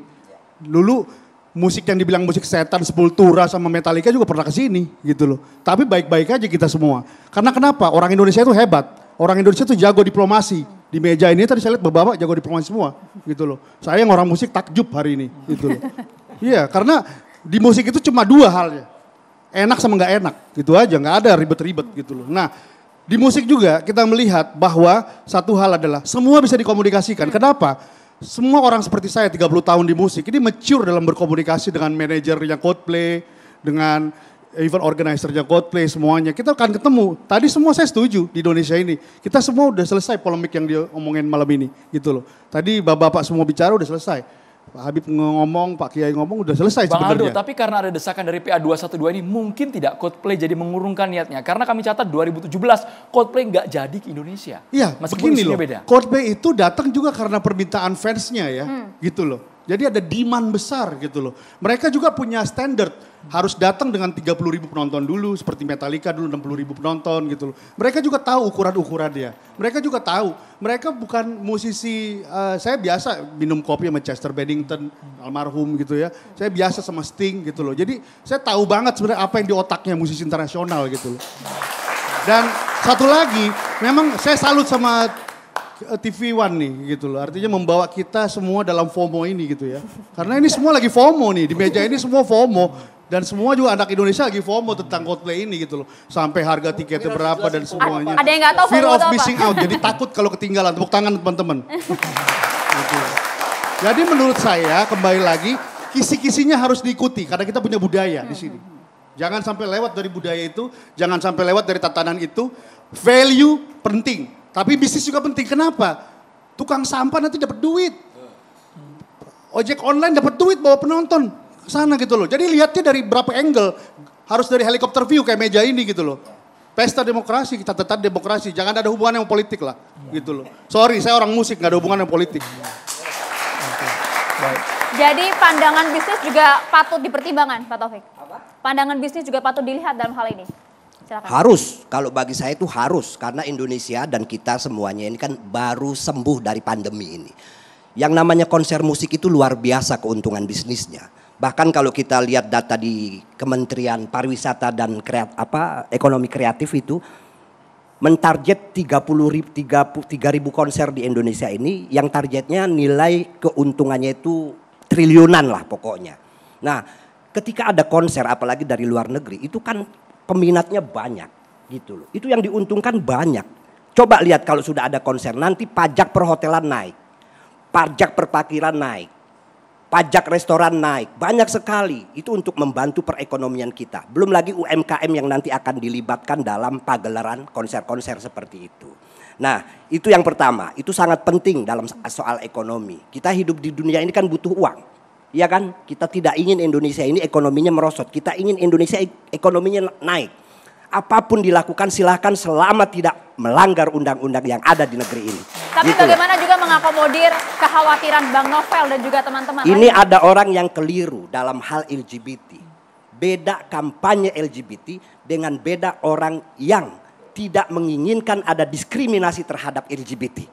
F: Dulu musik yang dibilang musik setan, Sepultura sama Metallica juga pernah ke sini gitu loh. Tapi baik-baik aja kita semua. Karena kenapa? Orang Indonesia itu hebat. Orang Indonesia itu jago diplomasi. Di meja ini tadi saya lihat beberapa bapak jago diplomasi semua gitu loh. Saya yang orang musik takjub hari ini gitu loh. (laughs) Iya, karena di musik itu cuma dua halnya. Enak sama nggak enak, gitu aja, nggak ada ribet-ribet gitu loh. Nah, di musik juga kita melihat bahwa satu hal adalah semua bisa dikomunikasikan. Kenapa? semua orang seperti saya 30 tahun di musik ini mature dalam berkomunikasi dengan manajernya Coldplay, dengan event organizernya Coldplay semuanya. Kita akan ketemu. Tadi semua saya setuju di Indonesia ini. Kita semua udah selesai polemik yang dia omongin malam ini gitu loh. Tadi bapak-bapak semua bicara udah selesai. Pak Habib ngomong, Pak Kiai ngomong udah selesai Bang sebenarnya. Aldo,
A: tapi karena ada desakan dari PA 212 ini mungkin tidak Coldplay jadi mengurungkan niatnya. Karena kami catat 2017 Coldplay nggak jadi ke Indonesia.
F: Iya, begini loh. Beda. Coldplay itu datang juga karena permintaan fansnya ya. Hmm. Gitu loh. Jadi ada demand besar gitu loh. Mereka juga punya standar harus datang dengan 30 ribu penonton dulu seperti Metallica dulu 60 ribu penonton gitu loh. Mereka juga tahu ukuran ukuran dia Mereka juga tahu. Mereka bukan musisi uh, saya biasa minum kopi sama Chester Bennington almarhum gitu ya. Saya biasa sama Sting gitu loh. Jadi saya tahu banget sebenarnya apa yang di otaknya musisi internasional gitu loh. Dan satu lagi, memang saya salut sama eh, TV One nih gitu loh. Artinya membawa kita semua dalam FOMO ini gitu ya. Karena ini semua lagi FOMO nih, di meja ini semua FOMO dan semua juga anak Indonesia lagi FOMO tentang Coldplay ini gitu loh. Sampai harga tiketnya iya, berapa dan semuanya. Ada
B: yang gak tahu Fear of missing out. Jadi
F: takut kalau ketinggalan. Tepuk tangan teman-teman. (laughs) Gitu. Jadi menurut saya kembali lagi kisi-kisinya harus diikuti karena kita punya budaya di sini. Jangan sampai lewat dari budaya itu, jangan sampai lewat dari tatanan itu. Value penting, tapi bisnis juga penting. Kenapa? Tukang sampah nanti dapat duit. Ojek online dapat duit bawa penonton sana gitu loh. Jadi lihatnya dari berapa angle. Harus dari helikopter view kayak meja ini gitu loh. Pesta demokrasi, kita tetap demokrasi. Jangan ada hubungan yang politik lah gitu loh. Sorry, saya orang musik, gak ada hubungan yang politik.
B: Jadi pandangan bisnis juga patut dipertimbangkan, Pak Taufik. Apa? Pandangan bisnis juga patut dilihat dalam hal ini. Silakan. Harus,
G: kalau bagi saya itu harus karena Indonesia dan kita semuanya ini kan baru sembuh dari pandemi ini. Yang namanya konser musik itu luar biasa keuntungan bisnisnya. Bahkan kalau kita lihat data di Kementerian Pariwisata dan kreat, apa Ekonomi Kreatif itu mentarget 30 ribu ribu konser di Indonesia ini yang targetnya nilai keuntungannya itu triliunan lah pokoknya. Nah, ketika ada konser apalagi dari luar negeri itu kan peminatnya banyak gitu loh. Itu yang diuntungkan banyak. Coba lihat kalau sudah ada konser nanti pajak perhotelan naik. Pajak perparkiran naik pajak restoran naik, banyak sekali. Itu untuk membantu perekonomian kita. Belum lagi UMKM yang nanti akan dilibatkan dalam pagelaran konser-konser seperti itu. Nah, itu yang pertama, itu sangat penting dalam soal ekonomi. Kita hidup di dunia ini kan butuh uang. ya kan? Kita tidak ingin Indonesia ini ekonominya merosot. Kita ingin Indonesia ekonominya naik apapun dilakukan silahkan selama tidak melanggar undang-undang yang ada di negeri ini. Tapi gitu. bagaimana
B: juga mengakomodir kekhawatiran Bang Novel dan juga teman-teman? Ini lagi?
G: ada orang yang keliru dalam hal LGBT. Beda kampanye LGBT dengan beda orang yang tidak menginginkan ada diskriminasi terhadap LGBT.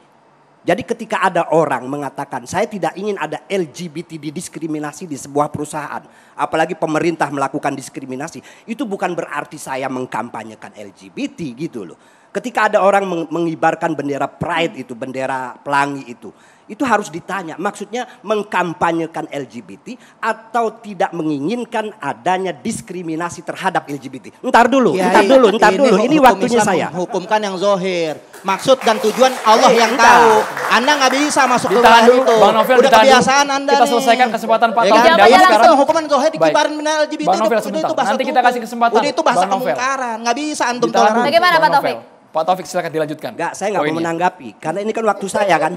G: Jadi ketika ada orang mengatakan saya tidak ingin ada LGBT didiskriminasi di sebuah perusahaan, apalagi pemerintah melakukan diskriminasi, itu bukan berarti saya mengkampanyekan LGBT gitu loh. Ketika ada orang mengibarkan bendera pride itu, bendera pelangi itu, itu harus ditanya. Maksudnya mengkampanyekan LGBT atau tidak menginginkan adanya diskriminasi terhadap LGBT. Ntar dulu, ya, entar dulu, ntar dulu. Ini waktunya Islam saya. Hukumkan yang zohir.
C: Maksud dan tujuan eh, Allah yang entah. tahu. Anda nggak bisa masuk ke dalam itu. Bang Novel, Udah kebiasaan Anda Kita nih. selesaikan kesempatan Pak ya, Ya, sekarang hukuman zohir
A: dikibarin benar LGBT. Bang Novel, Itu
C: bahasa Nanti kita kasih
G: kesempatan. Udah itu bahasa kemungkaran.
C: Nggak bisa antum tolong. Bagaimana Pak Taufik?
G: Pak Taufik silakan dilanjutkan. Enggak, saya nggak mau menanggapi karena ini kan waktu saya kan.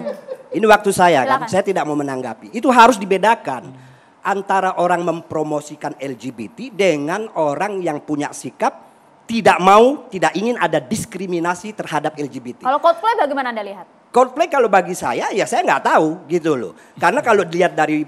G: Ini waktu saya kan, saya tidak mau menanggapi. Itu harus dibedakan antara orang mempromosikan LGBT dengan orang yang punya sikap tidak mau, tidak ingin ada diskriminasi terhadap LGBT.
B: Kalau Coldplay bagaimana Anda lihat?
G: Coldplay kalau bagi saya ya saya nggak tahu gitu loh. Karena kalau dilihat dari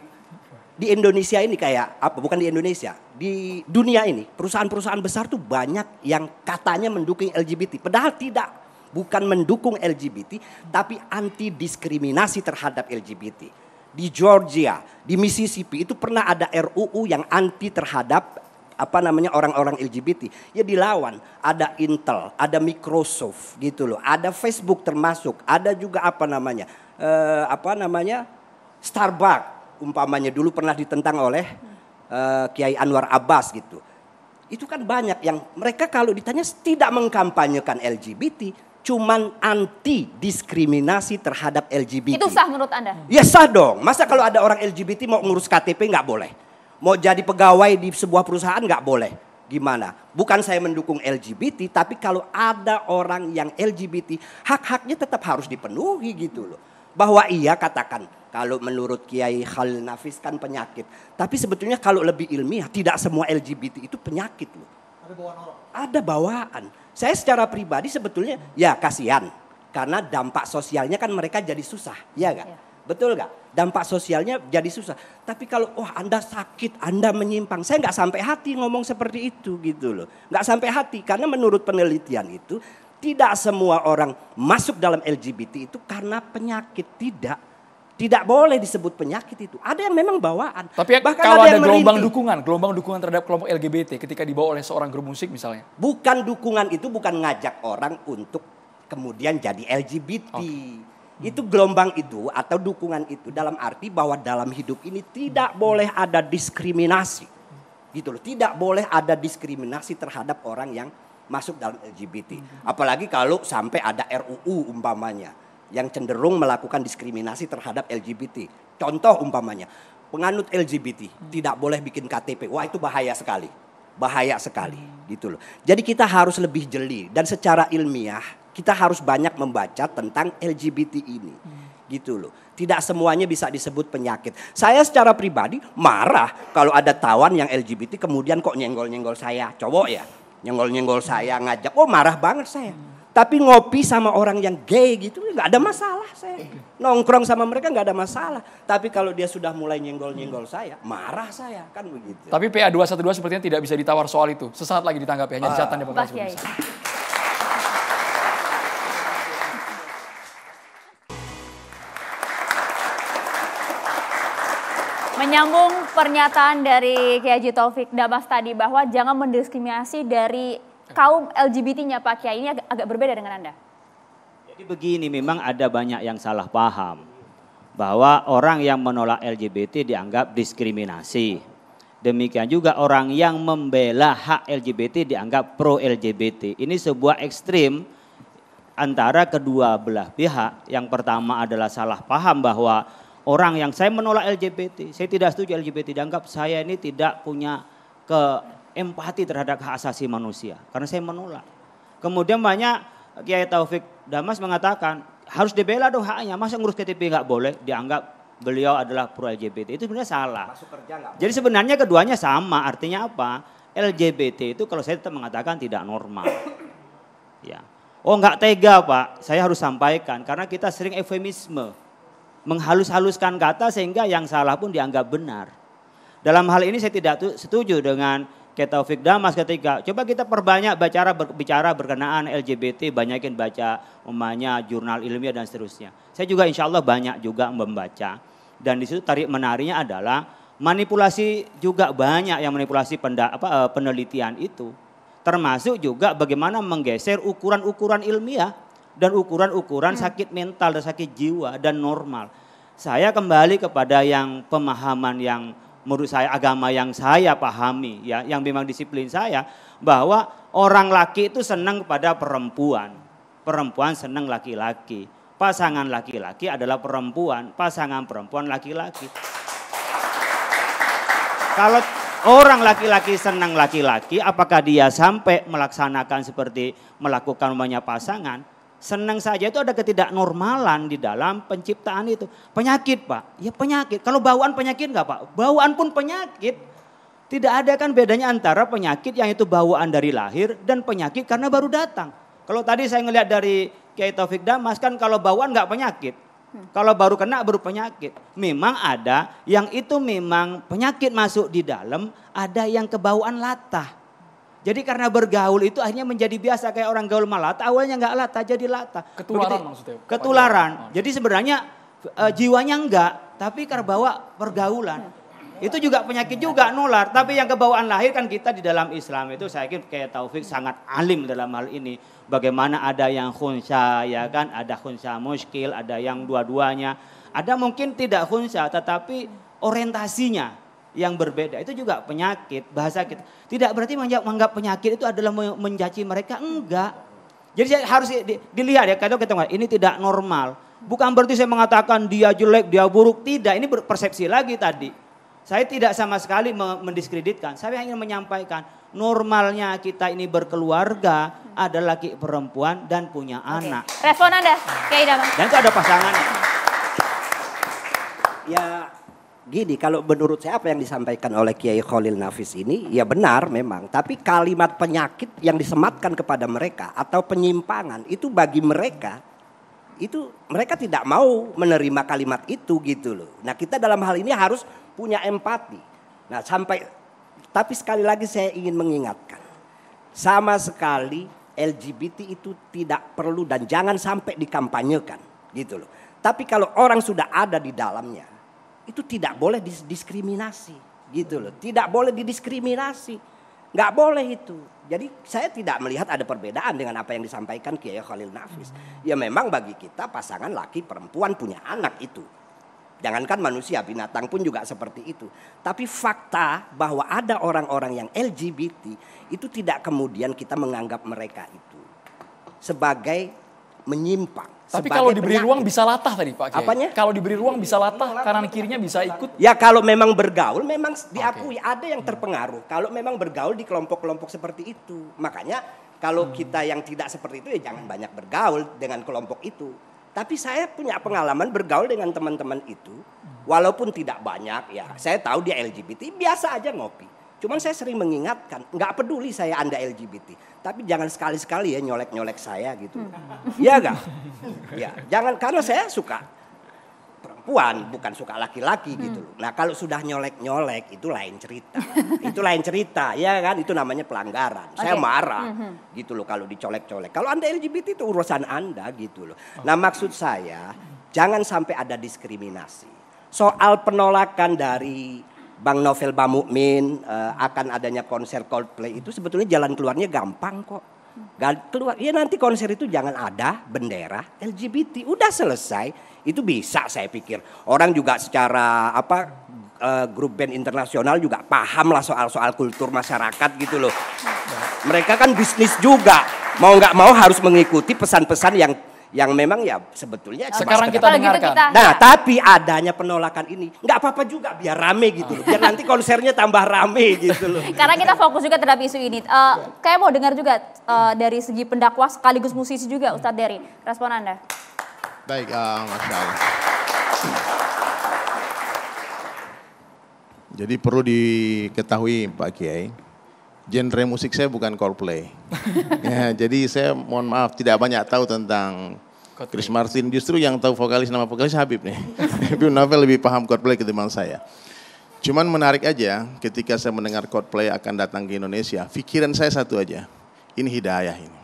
G: di Indonesia ini kayak apa bukan di Indonesia di dunia ini perusahaan-perusahaan besar tuh banyak yang katanya mendukung LGBT padahal tidak bukan mendukung LGBT, tapi anti diskriminasi terhadap LGBT. Di Georgia, di Mississippi itu pernah ada RUU yang anti terhadap apa namanya orang-orang LGBT ya dilawan ada Intel ada Microsoft gitu loh ada Facebook termasuk ada juga apa namanya Uh, apa namanya Starbucks umpamanya dulu pernah ditentang oleh uh, Kiai Anwar Abbas gitu itu kan banyak yang mereka kalau ditanya tidak mengkampanyekan LGBT cuman anti diskriminasi terhadap LGBT. Itu sah
B: menurut Anda?
G: Ya sah dong. Masa kalau ada orang LGBT mau ngurus KTP nggak boleh? Mau jadi pegawai di sebuah perusahaan nggak boleh? Gimana? Bukan saya mendukung LGBT, tapi kalau ada orang yang LGBT, hak-haknya tetap harus dipenuhi gitu loh. Bahwa iya katakan, kalau menurut Kiai Khalil Nafis kan penyakit. Tapi sebetulnya kalau lebih ilmiah, tidak semua LGBT itu penyakit loh. Ada bawaan saya secara pribadi sebetulnya ya kasihan karena dampak sosialnya kan mereka jadi susah, ya enggak? Ya. Betul enggak? Dampak sosialnya jadi susah. Tapi kalau wah oh, Anda sakit, Anda menyimpang, saya nggak sampai hati ngomong seperti itu gitu loh. Nggak sampai hati karena menurut penelitian itu tidak semua orang masuk dalam LGBT itu karena penyakit tidak tidak boleh disebut penyakit itu. Ada yang memang bawaan. Tapi ya, Bahkan kalau ada, ada gelombang merintih. dukungan, gelombang dukungan terhadap kelompok LGBT ketika dibawa oleh seorang grup musik misalnya. Bukan dukungan itu bukan ngajak orang untuk kemudian jadi LGBT. Okay. Hmm. Itu gelombang itu atau dukungan itu dalam arti bahwa dalam hidup ini tidak boleh ada diskriminasi. Gitu loh, tidak boleh ada diskriminasi terhadap orang yang masuk dalam LGBT. Hmm. Apalagi kalau sampai ada RUU umpamanya yang cenderung melakukan diskriminasi terhadap LGBT. Contoh umpamanya, penganut LGBT tidak boleh bikin KTP. Wah, itu bahaya sekali. Bahaya sekali, hmm. gitu loh. Jadi kita harus lebih jeli dan secara ilmiah kita harus banyak membaca tentang LGBT ini. Hmm. Gitu loh. Tidak semuanya bisa disebut penyakit. Saya secara pribadi marah kalau ada tawan yang LGBT kemudian kok nyenggol-nyenggol saya, cowok ya. Nyenggol-nyenggol saya ngajak, oh marah banget saya hmm. Tapi ngopi sama orang yang gay gitu nggak ada masalah saya. Nongkrong sama mereka nggak ada masalah. Tapi kalau dia sudah mulai nyenggol-nyenggol saya, marah saya kan begitu. Tapi PA 212 sepertinya tidak bisa ditawar
A: soal itu. Sesaat lagi ditanggapi hanya catatan ya, Pak Kiai.
B: Menyambung pernyataan dari Kiai Taufik Damas tadi bahwa jangan mendiskriminasi dari kaum LGBT-nya Pak Kiai ini agak, agak berbeda dengan Anda?
E: Jadi begini, memang ada banyak yang salah paham bahwa orang yang menolak LGBT dianggap diskriminasi. Demikian juga orang yang membela hak LGBT dianggap pro LGBT. Ini sebuah ekstrim antara kedua belah pihak. Yang pertama adalah salah paham bahwa orang yang saya menolak LGBT, saya tidak setuju LGBT dianggap saya ini tidak punya ke empati terhadap hak asasi manusia. Karena saya menolak. Kemudian banyak Kiai Taufik Damas mengatakan harus dibela dong haknya. Masa ngurus KTP nggak boleh dianggap beliau adalah pro LGBT. Itu sebenarnya salah. kerja Jadi sebenarnya keduanya sama. Artinya apa? LGBT itu kalau saya tetap mengatakan tidak normal. (coughs) ya. Oh nggak tega Pak, saya harus sampaikan karena kita sering efemisme Menghalus-haluskan kata sehingga yang salah pun dianggap benar. Dalam hal ini saya tidak setuju dengan kayak Taufik Damas ketika coba kita perbanyak bicara berbicara berkenaan LGBT, banyakin baca umumnya jurnal ilmiah dan seterusnya. Saya juga insya Allah banyak juga membaca dan di situ tarik menarinya adalah manipulasi juga banyak yang manipulasi penda, apa, eh, penelitian itu. Termasuk juga bagaimana menggeser ukuran-ukuran ilmiah dan ukuran-ukuran hmm. sakit mental dan sakit jiwa dan normal. Saya kembali kepada yang pemahaman yang menurut saya agama yang saya pahami ya yang memang disiplin saya bahwa orang laki itu senang kepada perempuan perempuan senang laki-laki pasangan laki-laki adalah perempuan pasangan perempuan laki-laki kalau orang laki-laki senang laki-laki apakah dia sampai melaksanakan seperti melakukan banyak pasangan Senang saja itu ada ketidaknormalan di dalam penciptaan itu. Penyakit Pak, ya penyakit. Kalau bawaan penyakit enggak Pak? Bawaan pun penyakit. Tidak ada kan bedanya antara penyakit yang itu bawaan dari lahir dan penyakit karena baru datang. Kalau tadi saya ngelihat dari Kiai Taufik Damas kan kalau bawaan enggak penyakit. Hmm. Kalau baru kena baru penyakit. Memang ada yang itu memang penyakit masuk di dalam, ada yang kebauan latah. Jadi karena bergaul itu akhirnya menjadi biasa kayak orang gaul malata, awalnya nggak lata jadi lata. Ketularan Begitu, maksudnya. Ketularan. Oh, iya. Jadi sebenarnya uh, jiwanya enggak, tapi karbawa pergaulan. Iya. Itu juga penyakit juga nular, tapi yang kebawaan lahir kan kita di dalam Islam itu saya yakin kayak Taufik sangat alim dalam hal ini. Bagaimana ada yang khunsa ya kan, ada khunsa muskil, ada yang dua-duanya. Ada mungkin tidak khunsa tetapi orientasinya yang berbeda itu juga penyakit bahasa kita. Tidak berarti menganggap penyakit itu adalah menjaci mereka enggak. Jadi saya harus dilihat ya kadang kita ini tidak normal. Bukan berarti saya mengatakan dia jelek, dia buruk, tidak. Ini persepsi lagi tadi. Saya tidak sama sekali mendiskreditkan. Saya ingin menyampaikan normalnya kita ini berkeluarga ada laki perempuan dan punya okay. anak.
B: Respon Anda, Kiai Dan
E: itu ada pasangannya.
G: Ya Gini, kalau menurut saya apa yang disampaikan oleh Kiai Khalil Nafis ini, ya benar memang. Tapi kalimat penyakit yang disematkan kepada mereka atau penyimpangan itu bagi mereka itu mereka tidak mau menerima kalimat itu gitu loh. Nah kita dalam hal ini harus punya empati. Nah sampai tapi sekali lagi saya ingin mengingatkan sama sekali LGBT itu tidak perlu dan jangan sampai dikampanyekan gitu loh. Tapi kalau orang sudah ada di dalamnya itu tidak boleh diskriminasi gitu loh. Tidak boleh didiskriminasi. Nggak boleh itu. Jadi saya tidak melihat ada perbedaan dengan apa yang disampaikan Kiai Khalil Nafis. Ya memang bagi kita pasangan laki perempuan punya anak itu. Jangankan manusia, binatang pun juga seperti itu. Tapi fakta bahwa ada orang-orang yang LGBT itu tidak kemudian kita menganggap mereka itu sebagai menyimpang. Tapi kalau diberi penyakit. ruang bisa latah tadi Pak Kiai. Apanya? Kalau diberi ruang bisa latah, kanan kirinya bisa ikut. Ya kalau memang bergaul memang diakui okay. ada yang terpengaruh. Kalau memang bergaul di kelompok-kelompok seperti itu. Makanya kalau hmm. kita yang tidak seperti itu ya jangan banyak bergaul dengan kelompok itu. Tapi saya punya pengalaman bergaul dengan teman-teman itu hmm. walaupun tidak banyak ya. Saya tahu dia LGBT, biasa aja ngopi. Cuman saya sering mengingatkan, nggak peduli saya Anda LGBT, tapi jangan sekali-sekali ya nyolek-nyolek saya gitu. Hmm. Iya hmm. gak? Ya, jangan karena saya suka perempuan, bukan suka laki-laki hmm. gitu loh. Nah, kalau sudah nyolek-nyolek itu lain cerita. itu lain cerita, ya kan? Itu namanya pelanggaran. Okay. Saya marah hmm, hmm. gitu loh kalau dicolek-colek. Kalau Anda LGBT itu urusan Anda gitu loh. Nah, maksud saya jangan sampai ada diskriminasi. Soal penolakan dari Bang Novel Bamukmin uh, eh, akan adanya konser Coldplay itu sebetulnya jalan keluarnya gampang kok. Gak keluar ya nanti konser itu jangan ada bendera LGBT udah selesai itu bisa saya pikir orang juga secara apa uh, grup band internasional juga paham lah soal-soal kultur masyarakat gitu loh mereka kan bisnis juga mau nggak mau harus mengikuti pesan-pesan yang yang memang ya sebetulnya sekarang kita gitu dengarkan. Kita. Nah, tapi adanya penolakan ini nggak apa-apa juga biar rame gitu loh. Biar nanti konsernya tambah rame gitu loh.
B: (laughs) Karena kita fokus juga terhadap isu ini. Uh, kayak mau dengar juga uh, dari segi pendakwah sekaligus musisi juga Ustadz Dery. Respon Anda.
H: Baik, uh, Mas Allah. Jadi perlu diketahui Pak Kiai, genre musik saya bukan Coldplay. (laughs) ya, jadi saya mohon maaf tidak banyak tahu tentang Chris ya. Martin justru yang tahu vokalis nama vokalis Habib nih. (laughs) Habib Novel lebih paham Coldplay ketimbang saya. Cuman menarik aja ketika saya mendengar Coldplay akan datang ke Indonesia, pikiran saya satu aja. Ini hidayah ini.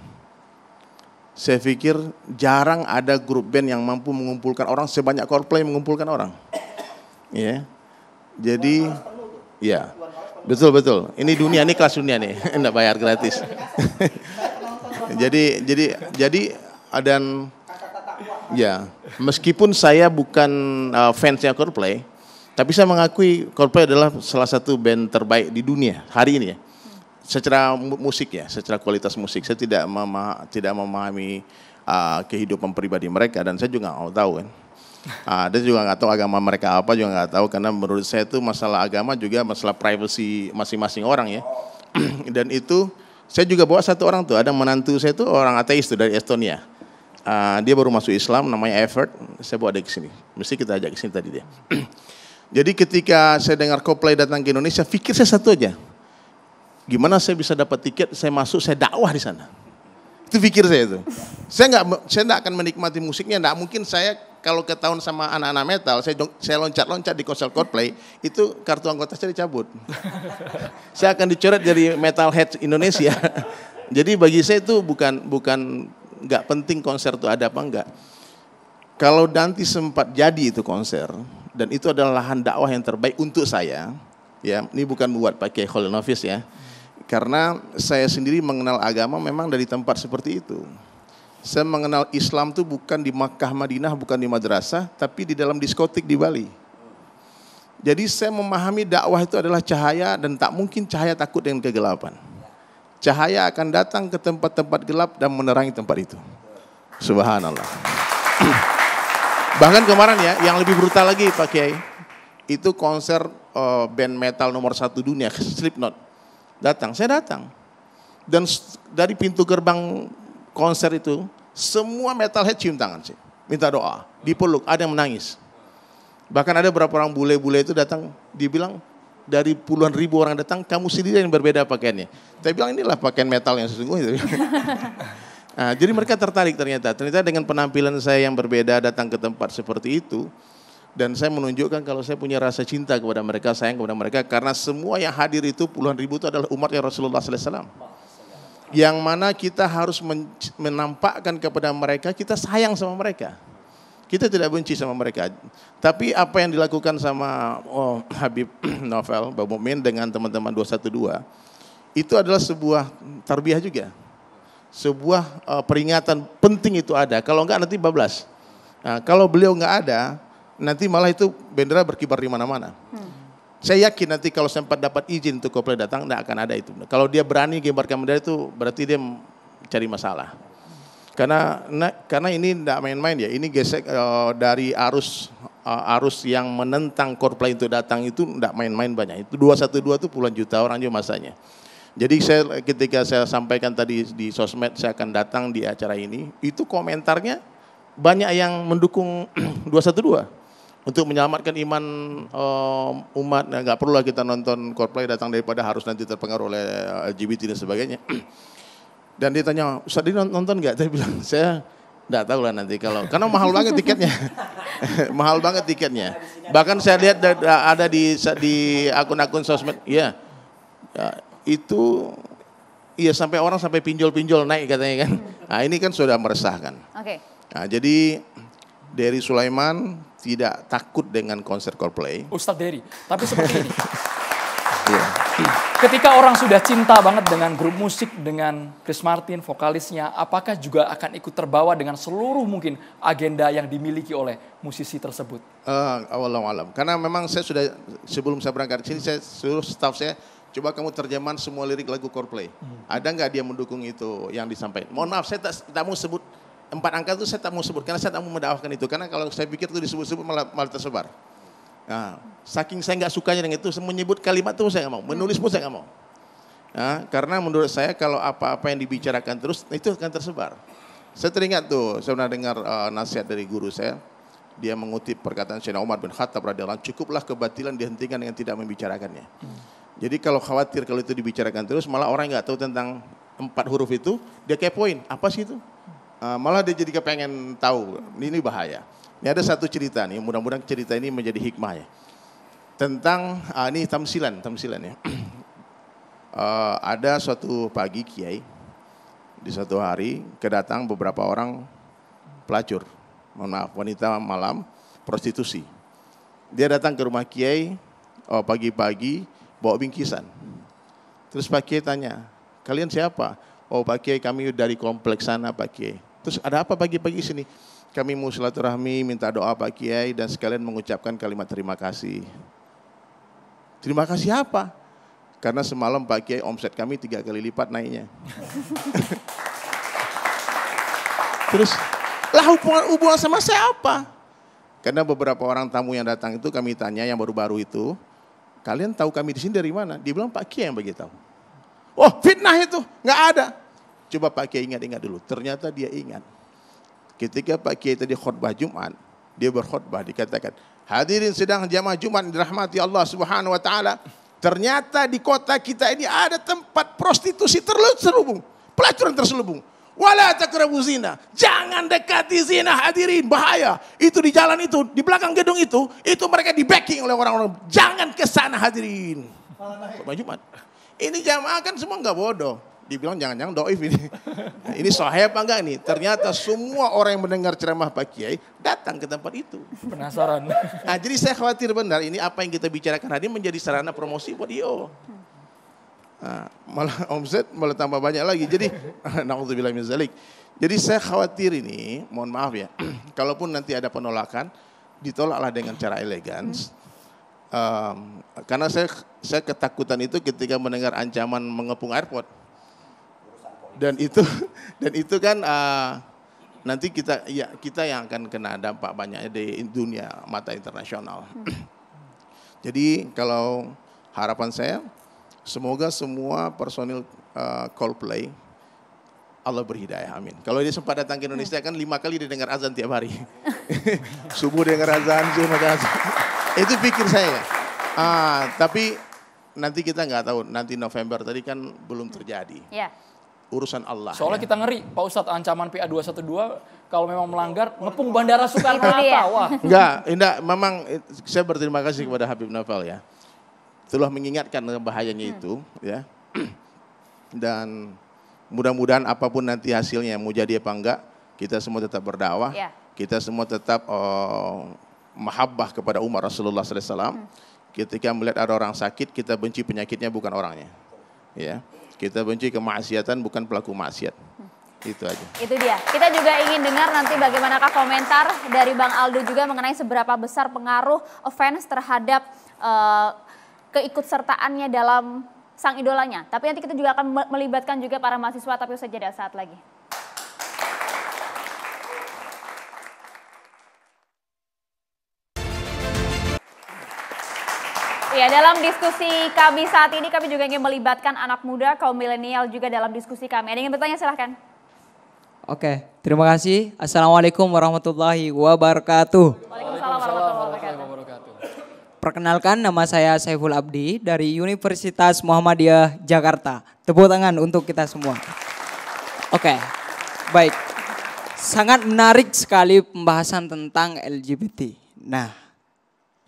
H: Saya pikir jarang ada grup band yang mampu mengumpulkan orang sebanyak Coldplay mengumpulkan orang. Ya. Jadi ya. Betul betul. Ini dunia ini kelas dunia nih. (laughs) Enggak bayar gratis. (laughs) jadi jadi jadi dan Ya, meskipun saya bukan uh, fansnya Coldplay, tapi saya mengakui Coldplay adalah salah satu band terbaik di dunia hari ini ya. Secara musik ya, secara kualitas musik. Saya tidak mema tidak memahami uh, kehidupan pribadi mereka dan saya juga nggak tahu kan. Uh, (laughs) dan juga nggak tahu agama mereka apa juga nggak tahu karena menurut saya itu masalah agama juga masalah privasi masing-masing orang ya. (clears throat) dan itu saya juga bawa satu orang tuh ada menantu saya tuh orang ateis tuh dari Estonia. Ah, dia baru masuk Islam namanya Effort. saya bawa dia ke sini mesti kita ajak ke sini tadi dia (clears throat) jadi ketika saya dengar Coldplay datang ke Indonesia pikir saya satu aja gimana saya bisa dapat tiket saya masuk saya dakwah di sana itu pikir saya itu saya nggak saya nggak akan menikmati musiknya nggak mungkin saya kalau ketahuan sama anak-anak metal saya saya loncat-loncat di konser Coldplay itu kartu anggota saya dicabut
B: (laughs)
H: saya akan dicoret dari metalhead Indonesia (laughs) jadi bagi saya itu bukan bukan nggak penting konser itu ada apa enggak. Kalau Danti sempat jadi itu konser dan itu adalah lahan dakwah yang terbaik untuk saya, ya ini bukan buat pakai hall office ya, karena saya sendiri mengenal agama memang dari tempat seperti itu. Saya mengenal Islam tuh bukan di Makkah Madinah, bukan di madrasah, tapi di dalam diskotik di Bali. Jadi saya memahami dakwah itu adalah cahaya dan tak mungkin cahaya takut dengan kegelapan cahaya akan datang ke tempat-tempat gelap dan menerangi tempat itu. Subhanallah. (clears throat) Bahkan kemarin ya, yang lebih brutal lagi Pak Kiai, itu konser uh, band metal nomor satu dunia, Slipknot. Datang, saya datang. Dan dari pintu gerbang konser itu, semua metalhead cium tangan sih, minta doa, dipeluk, ada yang menangis. Bahkan ada beberapa orang bule-bule itu datang, dibilang, dari puluhan ribu orang datang, kamu sendiri yang berbeda pakaiannya. Saya bilang inilah pakaian metal yang sesungguhnya. (laughs) nah, jadi mereka tertarik ternyata. Ternyata dengan penampilan saya yang berbeda datang ke tempat seperti itu, dan saya menunjukkan kalau saya punya rasa cinta kepada mereka, sayang kepada mereka, karena semua yang hadir itu puluhan ribu itu adalah umatnya Rasulullah SAW. Yang mana kita harus menampakkan kepada mereka, kita sayang sama mereka. Kita tidak benci sama mereka. Tapi apa yang dilakukan sama oh, Habib (clears throat) Novel, Mbak Mumin dengan teman-teman 212, itu adalah sebuah tarbiyah juga. Sebuah uh, peringatan penting itu ada. Kalau enggak nanti bablas. Nah, kalau beliau enggak ada, nanti malah itu bendera berkibar di mana-mana. Hmm. Saya yakin nanti kalau sempat dapat izin untuk Kople datang, tidak akan ada itu. Kalau dia berani gembarkan bendera itu berarti dia cari masalah. Karena nah, karena ini tidak main-main ya. Ini gesek uh, dari arus uh, arus yang menentang korpla itu datang itu tidak main-main banyak. Itu dua 212 itu puluhan juta orang juga masanya. Jadi saya ketika saya sampaikan tadi di sosmed saya akan datang di acara ini, itu komentarnya banyak yang mendukung (clears throat) dua 212 untuk menyelamatkan iman um, umat nah, nggak nah, lah kita nonton korplay datang daripada harus nanti terpengaruh oleh LGBT dan sebagainya (clears throat) Dan dia tanya, Ustaz ini nonton nggak? Saya bilang, saya nggak tahu lah nanti kalau karena mahal banget tiketnya, (laughs) mahal banget tiketnya. Bahkan saya lihat ada di di akun-akun sosmed, ya, ya itu Iya sampai orang sampai pinjol-pinjol naik katanya kan. Hmm. Nah ini kan sudah meresahkan. Oke. Okay. Nah jadi Derry Sulaiman tidak takut dengan konser Coldplay.
A: Ustadz Derry, tapi seperti ini. (laughs)
H: Yeah.
A: Ketika orang sudah cinta banget dengan grup musik, dengan Chris Martin, vokalisnya, apakah juga akan ikut terbawa dengan seluruh mungkin agenda yang dimiliki oleh musisi tersebut?
H: Uh, eh, awal alam. Karena memang saya sudah sebelum saya berangkat sini, saya suruh staff saya coba kamu terjemahan semua lirik lagu Coldplay. Hmm. Ada nggak dia mendukung itu yang disampaikan? Mohon maaf, saya tak, tak mau sebut empat angka itu saya tak mau sebut karena saya tak mau mendapatkan itu karena kalau saya pikir itu disebut-sebut malah, malah tersebar. Nah, saking saya nggak sukanya dengan itu, menyebut kalimat itu saya nggak mau, menulis pun saya nggak mau. Nah, karena menurut saya kalau apa-apa yang dibicarakan terus itu akan tersebar. Saya teringat tuh, saya pernah dengar uh, nasihat dari guru saya. Dia mengutip perkataan Syekh Umar bin Khattab radhiyallahu anhu, cukuplah kebatilan dihentikan dengan tidak membicarakannya. Hmm. Jadi kalau khawatir kalau itu dibicarakan terus, malah orang nggak tahu tentang empat huruf itu, dia kepoin, apa sih itu? Uh, malah dia jadi kepengen tahu, ini bahaya. Ini ada satu cerita nih, mudah-mudahan cerita ini menjadi hikmah ya. Tentang, ah, ini tamsilan, tamsilan ya. uh, (clears throat) ada suatu pagi kiai, di suatu hari kedatang beberapa orang pelacur, mohon maaf, wanita malam, prostitusi. Dia datang ke rumah kiai oh, pagi-pagi bawa bingkisan. Terus Pak Kiai tanya, kalian siapa? Oh Pak Kiai kami dari kompleks sana Pak Kiai. Terus ada apa pagi-pagi sini? Kami mau silaturahmi, minta doa Pak Kiai dan sekalian mengucapkan kalimat terima kasih. Terima kasih apa? Karena semalam Pak Kiai omset kami tiga kali lipat naiknya. (laughs) Terus, lah hubungan, hubungan sama siapa? Karena beberapa orang tamu yang datang itu kami tanya yang baru-baru itu, kalian tahu kami di sini dari mana? Dia bilang Pak Kiai yang bagi tahu. Oh fitnah itu, nggak ada. Coba Pak Kiai ingat-ingat dulu. Ternyata dia ingat. Ketika Pak Kiai tadi khutbah Jumat, dia berkhutbah dikatakan, hadirin sedang jamaah Jumat dirahmati Allah Subhanahu wa taala. Ternyata di kota kita ini ada tempat prostitusi terselubung, pelacuran terselubung. Wala takrabu zina. Jangan dekati zina hadirin, bahaya. Itu di jalan itu, di belakang gedung itu, itu mereka di backing oleh orang-orang. Jangan ke sana hadirin. Ini jamaah kan semua nggak bodoh dibilang jangan-jangan doif ini. Nah, ini sahih apa enggak nih? Ternyata semua orang yang mendengar ceramah Pak Kiai datang ke tempat itu. Penasaran. Nah, jadi saya khawatir benar ini apa yang kita bicarakan hari ini menjadi sarana promosi buat IO. Nah, malah omset malah tambah banyak lagi. Jadi, (laughs) naudzubillah min zalik. Jadi saya khawatir ini, mohon maaf ya, (clears throat) kalaupun nanti ada penolakan, ditolaklah dengan cara elegan. Um, karena saya saya ketakutan itu ketika mendengar ancaman mengepung airport dan itu (laughs) dan itu kan uh, nanti kita ya kita yang akan kena dampak banyaknya di dunia mata internasional.
D: (clears throat)
H: Jadi kalau harapan saya semoga semua personil uh, Coldplay Allah berhidayah, amin. Kalau dia sempat datang ke Indonesia kan lima kali dia dengar azan tiap hari. (laughs) Subuh dengar azan, subuh dengar azan. (laughs) Itu pikir saya. Ya. Ah, tapi nanti kita nggak tahu. Nanti November tadi kan belum terjadi. Yeah urusan Allah. Soalnya ya.
A: kita ngeri, Pak Ustadz ancaman PA 212 kalau memang melanggar ngepung Bandara Soekarno Hatta. Wah. Enggak,
H: enggak memang saya berterima kasih kepada Habib Novel ya. Telah mengingatkan bahayanya hmm. itu ya. (clears throat) Dan mudah-mudahan apapun nanti hasilnya mau jadi apa enggak, kita semua tetap berdakwah. Yeah. Kita semua tetap oh, mahabbah kepada Umar Rasulullah SAW. Hmm. Ketika melihat ada orang sakit, kita benci penyakitnya bukan orangnya. Ya. Kita benci kemaksiatan bukan pelaku maksiat. Itu aja.
B: Itu dia. Kita juga ingin dengar nanti bagaimanakah komentar dari Bang Aldo juga mengenai seberapa besar pengaruh fans terhadap uh, keikutsertaannya dalam sang idolanya. Tapi nanti kita juga akan melibatkan juga para mahasiswa tapi usah jeda saat lagi. Ya, dalam diskusi kami saat ini kami juga ingin melibatkan anak muda, kaum milenial juga dalam diskusi kami. Ada yang ingin bertanya silahkan.
I: Oke, terima kasih. Assalamualaikum warahmatullahi wabarakatuh.
A: Waalaikumsalam warahmatullahi wabarakatuh.
I: Perkenalkan nama saya Saiful Abdi dari Universitas Muhammadiyah Jakarta. Tepuk tangan untuk kita semua. Oke, baik. Sangat menarik sekali pembahasan tentang LGBT. Nah,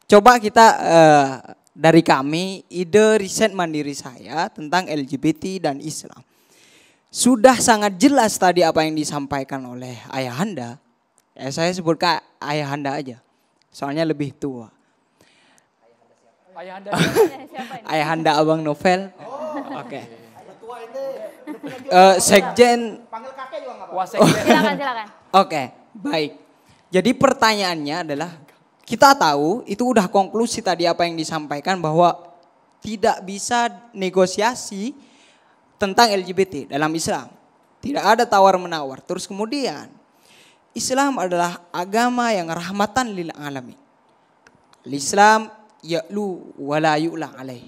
I: coba kita uh, dari kami ide riset mandiri saya tentang LGBT dan Islam. Sudah sangat jelas tadi apa yang disampaikan oleh ayahanda. Ya, saya sebutkan ayahanda aja. Soalnya lebih tua.
A: Ayahanda (laughs) siapa? ayahanda Abang Novel. Oh,
J: oke. Okay.
I: Uh, eh, sekjen panggil kakek juga nggak apa oh. Silakan, silakan. Oke, baik. Jadi pertanyaannya adalah kita tahu itu udah konklusi tadi apa yang disampaikan bahwa tidak bisa negosiasi tentang LGBT dalam Islam. Tidak ada tawar-menawar. Terus kemudian Islam adalah agama yang rahmatan lil alamin. Islam ya'lu wa la yu'la alaih.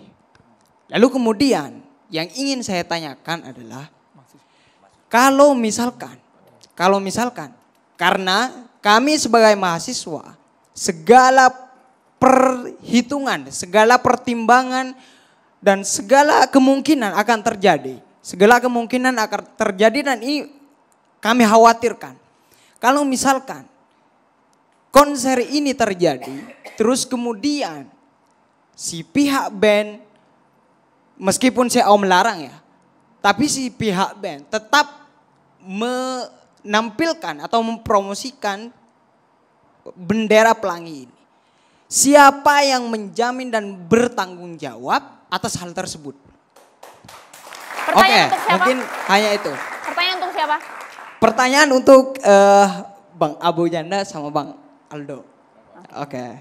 I: Lalu kemudian yang ingin saya tanyakan adalah kalau misalkan kalau misalkan karena kami sebagai mahasiswa segala perhitungan, segala pertimbangan dan segala kemungkinan akan terjadi. Segala kemungkinan akan terjadi dan ini kami khawatirkan. Kalau misalkan konser ini terjadi, terus kemudian si pihak band meskipun saya om larang ya, tapi si pihak band tetap menampilkan atau mempromosikan bendera pelangi ini. Siapa yang menjamin dan bertanggung jawab atas hal tersebut?
J: Oke, siapa? mungkin
I: hanya itu.
B: Pertanyaan untuk siapa?
I: Pertanyaan untuk uh, Bang Abu Janda sama Bang Aldo. Oke. Okay.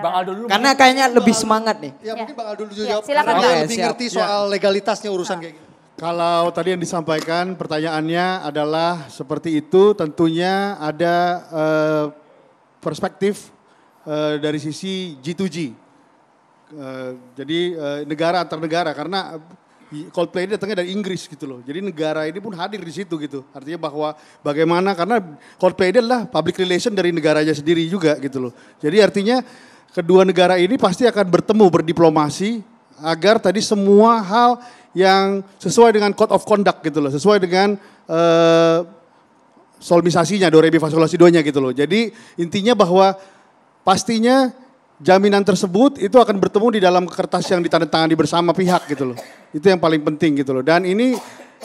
I: Bang Aldo dulu. Karena kayaknya lebih semangat nih.
D: Ya, ya mungkin Bang Aldo dulu ya, jawab. Silakan. Karena ya, lebih siap. ngerti soal ya. legalitasnya urusan kayak gitu.
F: Kalau tadi yang disampaikan pertanyaannya adalah seperti itu tentunya ada eh, perspektif uh, dari sisi G2G. Uh, eh, jadi uh, negara antar negara karena Coldplay ini datangnya dari Inggris gitu loh. Jadi negara ini pun hadir di situ gitu. Artinya bahwa bagaimana karena Coldplay ini adalah public relation dari negaranya sendiri juga gitu loh. Jadi artinya kedua negara ini pasti akan bertemu berdiplomasi agar tadi semua hal yang sesuai dengan code of conduct gitu loh, sesuai dengan solmisasinya, do re mi fa sol la si do-nya gitu loh. Jadi intinya bahwa pastinya jaminan tersebut itu akan bertemu di dalam kertas yang ditandatangani bersama pihak gitu loh. Itu yang paling penting gitu loh. Dan ini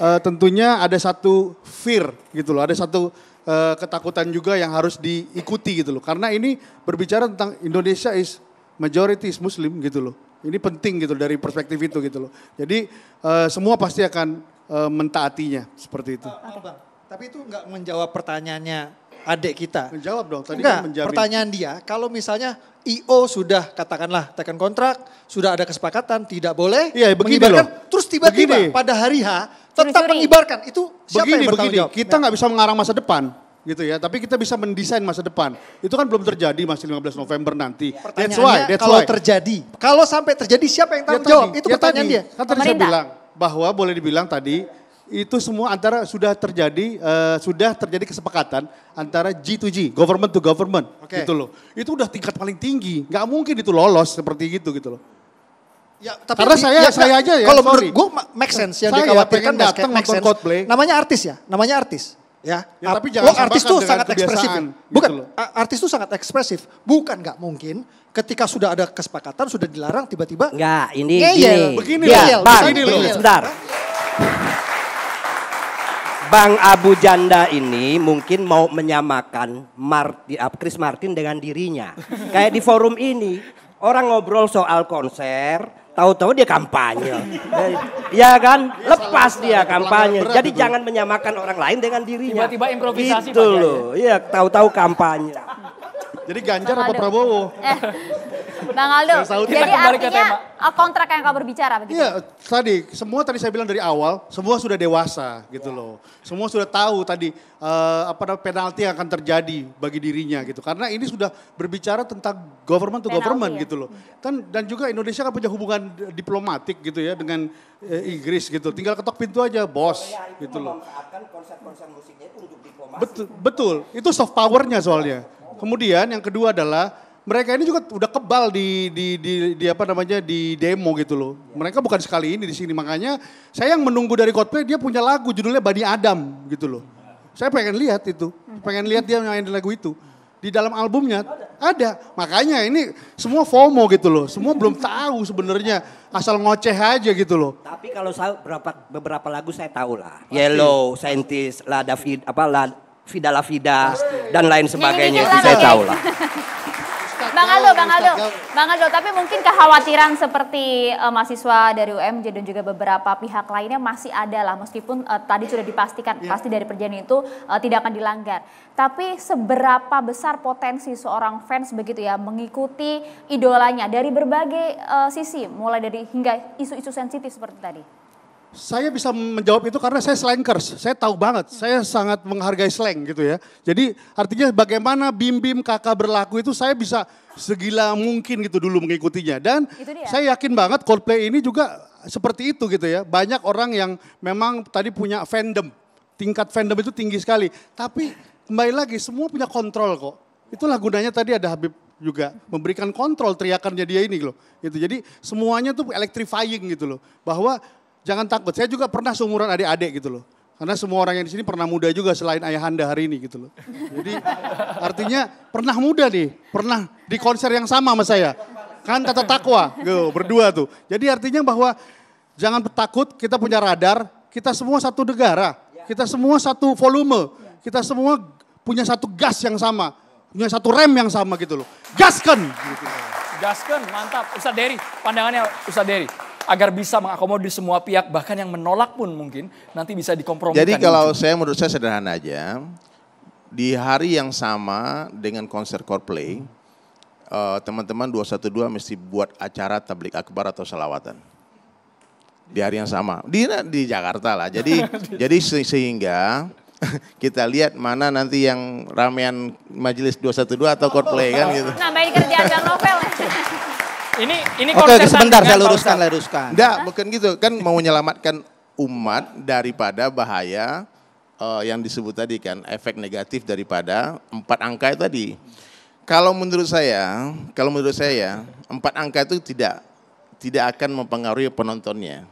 F: uh, tentunya ada satu fear gitu loh, ada satu uh, ketakutan juga yang harus diikuti gitu loh. Karena ini berbicara tentang Indonesia is majority is muslim gitu loh. Ini penting gitu dari perspektif itu gitu loh. Jadi uh, semua pasti akan uh, mentaatinya seperti itu. Uh,
D: tapi itu nggak menjawab pertanyaannya adik kita. Menjawab dong. Tadi Enggak, kan pertanyaan dia, kalau misalnya IO sudah katakanlah tekan kontrak,
F: sudah ada kesepakatan, tidak boleh iya, begini Loh. Terus tiba-tiba pada
D: hari H tetap
F: mengibarkan. Itu siapa begini, yang bertanggung begini. jawab? Kita nggak bisa mengarang masa depan gitu ya, tapi kita bisa mendesain masa depan. Itu kan belum terjadi masih 15 November nanti. That's why, that's kalau why. terjadi,
D: kalau sampai terjadi siapa yang tanggung ya, jawab? itu ya, pertanyaan tadi. dia. Kan tadi saya bilang
F: bahwa boleh dibilang tadi itu semua antara sudah terjadi uh, sudah terjadi kesepakatan antara G2G, government to government okay. gitu loh. Itu udah tingkat paling tinggi, nggak mungkin itu lolos seperti itu gitu loh. Ya, tapi
E: Karena di, saya ya, saya aja ya. Kalau sorry. menurut gue make sense yang saya dikhawatirkan datang nonton sense. Coldplay.
D: Namanya artis ya, namanya artis. Ya, ya, ya tapi jangan lo oh, artis tuh sangat ekspresif. Gitu Bukan, gitu loh. artis tuh sangat ekspresif. Bukan nggak mungkin ketika sudah ada kesepakatan sudah dilarang tiba-tiba.
G: nggak ini Ngeyel. gini. Begini, ya, begini loh. Begini loh. Sebentar. Bang Abu Janda ini mungkin mau menyamakan Martin, Chris Martin dengan dirinya. Kayak di forum ini, orang ngobrol soal konser, tahu-tahu dia kampanye. ya kan? Lepas dia kampanye. Jadi jangan menyamakan orang lain dengan dirinya. Tiba-tiba improvisasi gitu loh. Iya, tahu-tahu kampanye.
F: Jadi Ganjar Sama apa Prabowo?
B: Eh, Bang Aldo, jadi artinya kontrak yang kau berbicara begitu? Iya,
F: tadi semua tadi saya bilang dari awal, semua sudah dewasa gitu loh. Semua sudah tahu tadi uh, apa penalti yang akan terjadi bagi dirinya gitu. Karena ini sudah berbicara tentang government to penalti government ya? gitu loh. Dan dan juga Indonesia kan punya hubungan diplomatik gitu ya dengan uh, Inggris gitu. Tinggal ketok pintu aja, bos iya, gitu loh. konsep-konsep musiknya itu untuk diplomasi. Betul, betul. Itu soft powernya soalnya. Kemudian yang kedua adalah mereka ini juga udah kebal di, di, di, di apa namanya di demo gitu loh. Mereka bukan sekali ini di sini makanya saya yang menunggu dari Coldplay dia punya lagu judulnya Bani Adam gitu loh. Saya pengen lihat itu, pengen lihat dia main lagu itu di dalam albumnya ada. Makanya ini semua FOMO gitu loh, semua belum tahu sebenarnya asal ngoceh aja gitu loh.
G: Tapi kalau saya beberapa beberapa lagu saya tahu lah, Yellow, Scientist, La David apa La Vida La Vida dan lain sebagainya
B: itu saya tahu lah. (laughs) Bang Aldo, ya, Bang Aldo. Bang Aldo, tapi mungkin kekhawatiran seperti uh, mahasiswa dari UMJ dan juga beberapa pihak lainnya masih ada lah meskipun uh, tadi sudah dipastikan yeah. pasti dari perjanjian itu uh, tidak akan dilanggar. Tapi seberapa besar potensi seorang fans begitu ya mengikuti idolanya dari berbagai uh, sisi mulai dari hingga isu-isu sensitif seperti tadi?
F: Saya bisa menjawab itu karena saya slankers, saya tahu banget, saya sangat menghargai slang gitu ya. Jadi artinya bagaimana bim-bim kakak berlaku itu saya bisa segila mungkin gitu dulu mengikutinya. Dan saya yakin banget Coldplay ini juga seperti itu gitu ya. Banyak orang yang memang tadi punya fandom, tingkat fandom itu tinggi sekali. Tapi kembali lagi semua punya kontrol kok. Itulah gunanya tadi ada Habib juga memberikan kontrol teriakannya dia ini loh. Gitu. Jadi semuanya tuh electrifying gitu loh. Bahwa jangan takut. Saya juga pernah seumuran adik-adik gitu loh. Karena semua orang yang di sini pernah muda juga selain Ayah Anda hari ini gitu loh. Jadi artinya pernah muda nih, pernah di konser yang sama sama saya. Kan kata takwa, gue berdua tuh. Jadi artinya bahwa jangan takut, kita punya radar, kita semua satu negara, kita semua satu volume, kita semua punya satu gas yang sama, punya satu rem yang sama gitu loh. Gaskan! Gitu.
A: Gaskan, mantap. Ustadz Dery, pandangannya Ustadz Dery agar bisa mengakomodir semua pihak bahkan yang menolak pun mungkin nanti bisa dikompromikan. Jadi kalau
H: saya menurut saya sederhana aja di hari yang sama dengan konser Coldplay eh, teman-teman uh, ratus dua 212 mesti buat acara tablik akbar atau selawatan di hari yang sama di di Jakarta lah jadi (laughs) jadi sehingga (laughs) kita lihat mana nanti yang ramean majelis 212 atau Coldplay kan gitu.
A: Nambahin kerjaan Novel. (laughs) Ini ini Oke, okay, sebentar saya luruskan,
H: saya luruskan. Enggak, bukan gitu. Kan mau menyelamatkan umat daripada bahaya uh, yang disebut tadi kan efek negatif daripada empat angka itu tadi. Kalau menurut saya, kalau menurut saya empat angka itu tidak tidak akan mempengaruhi penontonnya.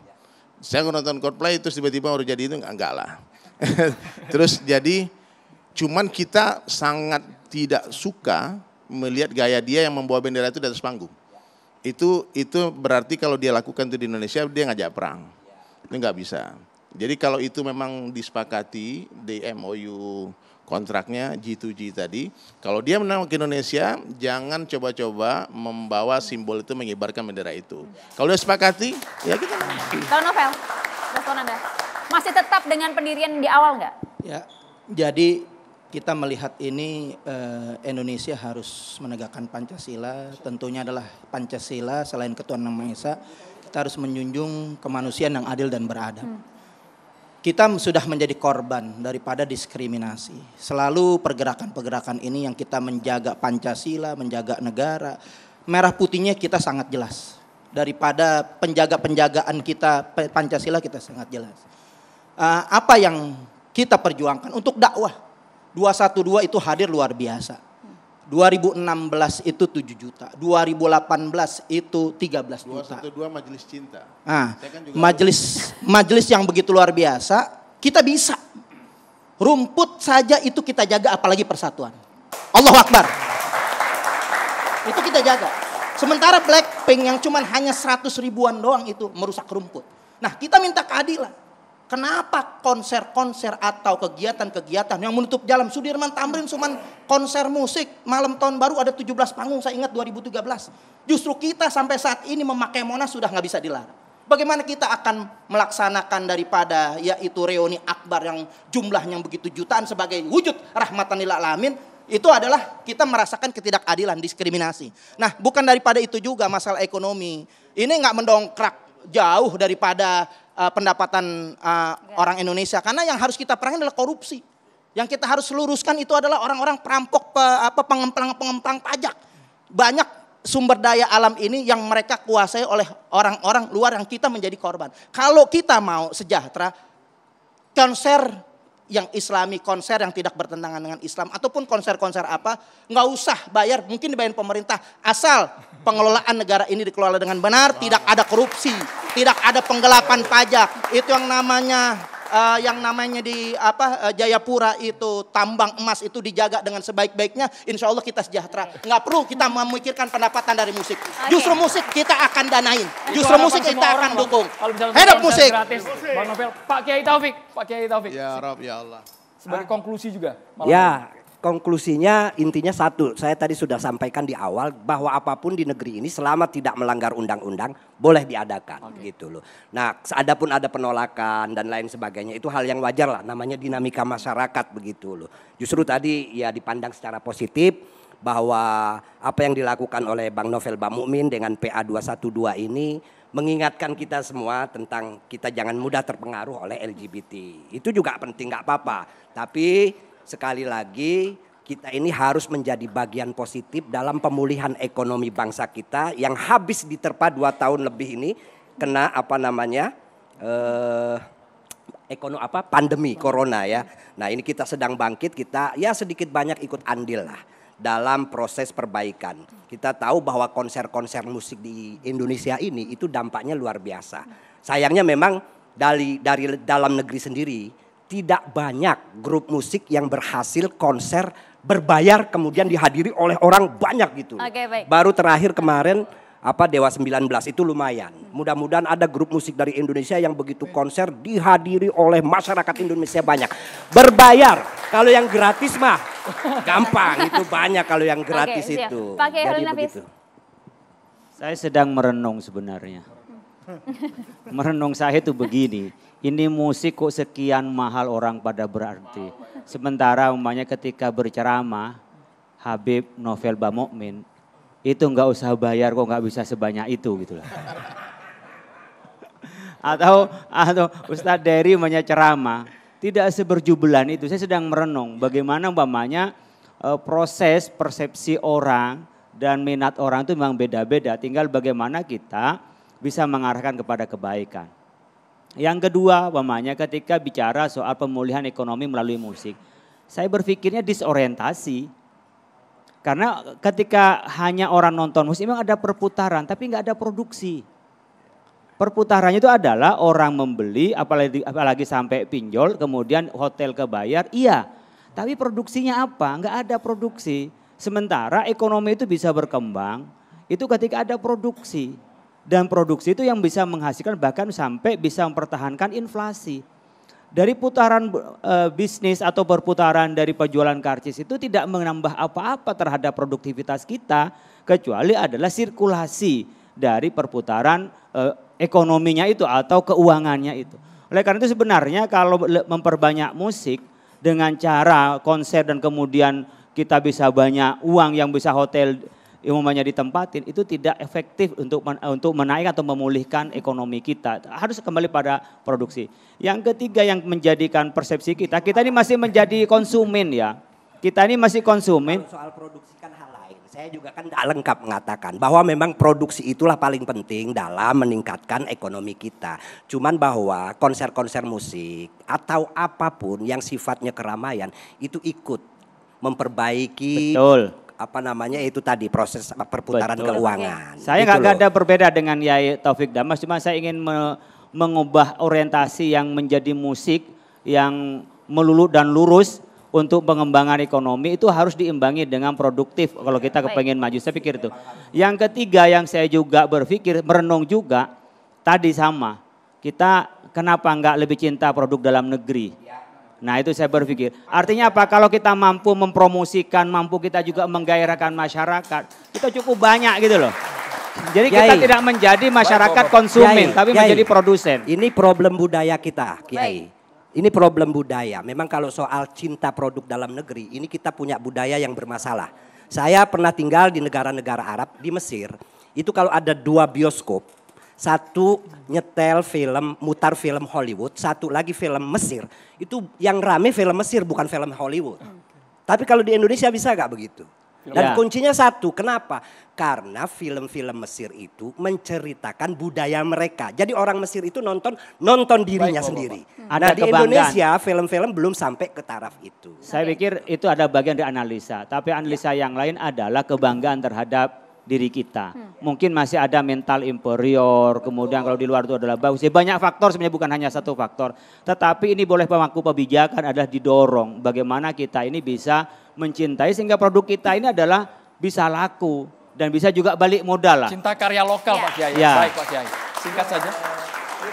H: Saya nonton Coldplay itu tiba-tiba baru jadi itu enggak lah. (laughs) terus jadi cuman kita sangat tidak suka melihat gaya dia yang membawa bendera itu di atas panggung itu itu berarti kalau dia lakukan itu di Indonesia dia ngajak perang. Itu nggak bisa. Jadi kalau itu memang disepakati di MOU kontraknya G2G tadi, kalau dia menang ke Indonesia, jangan coba-coba membawa simbol itu mengibarkan bendera itu. Kalau dia sepakati, ya kita.
B: kalau novel, respon Anda. Masih tetap dengan pendirian di awal nggak?
C: Ya, jadi kita melihat ini eh, Indonesia harus menegakkan Pancasila, tentunya adalah Pancasila selain ketuhanan Yang Maha Esa, kita harus menjunjung kemanusiaan yang adil dan beradab. Hmm. Kita sudah menjadi korban daripada diskriminasi. Selalu pergerakan-pergerakan ini yang kita menjaga Pancasila, menjaga negara, merah putihnya kita sangat jelas. Daripada penjaga-penjagaan kita Pancasila kita sangat jelas. Eh, apa yang kita perjuangkan untuk dakwah 212 itu hadir luar biasa. 2016 itu 7 juta, 2018 itu 13 juta.
H: 212 majelis cinta. Nah, Saya kan juga majelis
C: majelis yang begitu luar biasa, kita bisa. Rumput saja itu kita jaga apalagi persatuan. Allah Akbar. Itu kita jaga. Sementara Blackpink yang cuman hanya 100 ribuan doang itu merusak rumput. Nah kita minta keadilan. Kenapa konser-konser atau kegiatan-kegiatan yang menutup jalan Sudirman Tamrin cuman konser musik malam tahun baru ada 17 panggung saya ingat 2013. Justru kita sampai saat ini memakai Monas sudah nggak bisa dilarang. Bagaimana kita akan melaksanakan daripada yaitu reuni akbar yang jumlahnya begitu jutaan sebagai wujud rahmatan lil alamin itu adalah kita merasakan ketidakadilan, diskriminasi. Nah, bukan daripada itu juga masalah ekonomi. Ini nggak mendongkrak jauh daripada uh, pendapatan uh, orang Indonesia karena yang harus kita perangi adalah korupsi. Yang kita harus luruskan itu adalah orang-orang perampok pe, apa pengemplang-pengemplang pajak. Banyak sumber daya alam ini yang mereka kuasai oleh orang-orang luar yang kita menjadi korban. Kalau kita mau sejahtera, konser yang islami konser yang tidak bertentangan dengan Islam ataupun konser-konser apa nggak usah bayar mungkin dibayar pemerintah asal pengelolaan negara ini dikelola dengan benar wow. tidak ada korupsi tidak ada penggelapan pajak itu yang namanya uh, yang namanya di apa uh, Jayapura itu tambang emas itu dijaga dengan sebaik-baiknya, insya Allah kita sejahtera. Nggak perlu kita memikirkan pendapatan dari musik. Justru musik kita akan danain.
A: Justru musik kita akan dukung. Hidup musik. Bang Novel, Pak Kiai Taufik, Pak Kiai Taufik. Ya Rob, ya Allah. Sebagai ah. konklusi juga. ya,
G: konklusinya intinya satu, saya tadi sudah sampaikan di awal bahwa apapun di negeri ini selama tidak melanggar undang-undang boleh diadakan okay. gitu loh. Nah, adapun ada penolakan dan lain sebagainya itu hal yang wajar lah namanya dinamika masyarakat begitu loh. Justru tadi ya dipandang secara positif bahwa apa yang dilakukan oleh Bang Novel Bang Mukmin dengan PA 212 ini mengingatkan kita semua tentang kita jangan mudah terpengaruh oleh LGBT. Itu juga penting nggak apa-apa. Tapi Sekali lagi kita ini harus menjadi bagian positif dalam pemulihan ekonomi bangsa kita yang habis diterpa dua tahun lebih ini kena apa namanya eh, ekonomi apa pandemi corona ya. Nah ini kita sedang bangkit kita ya sedikit banyak ikut andil lah dalam proses perbaikan. Kita tahu bahwa konser-konser musik di Indonesia ini itu dampaknya luar biasa. Sayangnya memang dari dari dalam negeri sendiri tidak banyak grup musik yang berhasil konser berbayar kemudian dihadiri oleh orang banyak gitu. Okay, baik. Baru terakhir kemarin apa Dewa 19 itu lumayan. Mudah-mudahan ada grup musik dari Indonesia yang begitu konser dihadiri oleh masyarakat Indonesia banyak. Berbayar. Kalau yang gratis mah gampang itu banyak kalau yang
E: gratis okay, itu. Pakai Jadi begitu. Saya sedang merenung sebenarnya. (laughs) merenung saya itu begini ini musik kok sekian mahal orang pada berarti. Sementara umpamanya ketika berceramah Habib Novel Bamokmin itu nggak usah bayar kok nggak bisa sebanyak itu gitu lah. (laughs) atau atau Ustadz Dery umpamanya ceramah tidak seberjubelan itu. Saya sedang merenung bagaimana umpamanya eh, proses persepsi orang dan minat orang itu memang beda-beda. Tinggal bagaimana kita bisa mengarahkan kepada kebaikan. Yang kedua, umpamanya ketika bicara soal pemulihan ekonomi melalui musik, saya berpikirnya disorientasi. Karena ketika hanya orang nonton musik memang ada perputaran, tapi nggak ada produksi. Perputarannya itu adalah orang membeli, apalagi, apalagi sampai pinjol, kemudian hotel kebayar, iya. Tapi produksinya apa? Nggak ada produksi. Sementara ekonomi itu bisa berkembang, itu ketika ada produksi. Dan produksi itu yang bisa menghasilkan bahkan sampai bisa mempertahankan inflasi. Dari putaran e, bisnis atau perputaran dari penjualan karcis itu tidak menambah apa-apa terhadap produktivitas kita kecuali adalah sirkulasi dari perputaran e, ekonominya itu atau keuangannya itu. Oleh karena itu sebenarnya kalau memperbanyak musik dengan cara konser dan kemudian kita bisa banyak uang yang bisa hotel umumnya ditempatin itu tidak efektif untuk men, eh, untuk menaik atau memulihkan ekonomi kita. Harus kembali pada produksi. Yang ketiga yang menjadikan persepsi kita, kita ini masih menjadi konsumen ya. Kita ini masih konsumen.
G: Soal produksi kan hal lain. Saya juga kan tidak lengkap
E: mengatakan bahwa memang produksi itulah paling penting dalam
G: meningkatkan ekonomi kita. Cuman bahwa konser-konser musik atau apapun yang sifatnya keramaian itu ikut memperbaiki Betul
E: apa namanya itu tadi proses perputaran Betul. keuangan. Saya nggak gitu ada berbeda dengan Yai Taufik Damas, cuma saya ingin me mengubah orientasi yang menjadi musik yang melulu dan lurus untuk pengembangan ekonomi itu harus diimbangi dengan produktif kalau kita kepengen maju. Saya pikir itu. Yang ketiga yang saya juga berpikir merenung juga tadi sama. Kita kenapa nggak lebih cinta produk dalam negeri? Nah itu saya berpikir, artinya apa? Kalau kita mampu mempromosikan, mampu kita juga menggairahkan masyarakat, kita cukup banyak gitu loh. Jadi Yai. kita tidak menjadi masyarakat konsumen, tapi Yai. menjadi
G: produsen. Ini problem budaya kita, Kiai. Ini problem budaya. Memang kalau soal cinta produk dalam negeri, ini kita punya budaya yang bermasalah. Saya pernah tinggal di negara-negara Arab, di Mesir. Itu kalau ada dua bioskop, satu nyetel film, mutar film Hollywood, satu lagi film Mesir. Itu yang rame film Mesir bukan film Hollywood. Tapi kalau di Indonesia bisa gak begitu? Dan ya. kuncinya satu, kenapa? Karena film-film Mesir itu menceritakan budaya mereka. Jadi orang Mesir itu nonton nonton dirinya Baik, sendiri. Ada nah di Indonesia film-film belum sampai ke taraf itu.
E: Saya pikir itu ada bagian di analisa. Tapi analisa ya. yang lain adalah kebanggaan terhadap diri kita. Hmm. Mungkin masih ada mental inferior, kemudian kalau di luar itu adalah bagus. Ya banyak faktor sebenarnya bukan hanya satu faktor. Tetapi ini boleh pemangku kebijakan adalah didorong bagaimana kita ini bisa mencintai sehingga produk kita ini adalah bisa laku dan bisa juga balik modal lah. Cinta
A: karya lokal ya. Pak Kiai. Ya. Baik Pak Kiai. Singkat saja.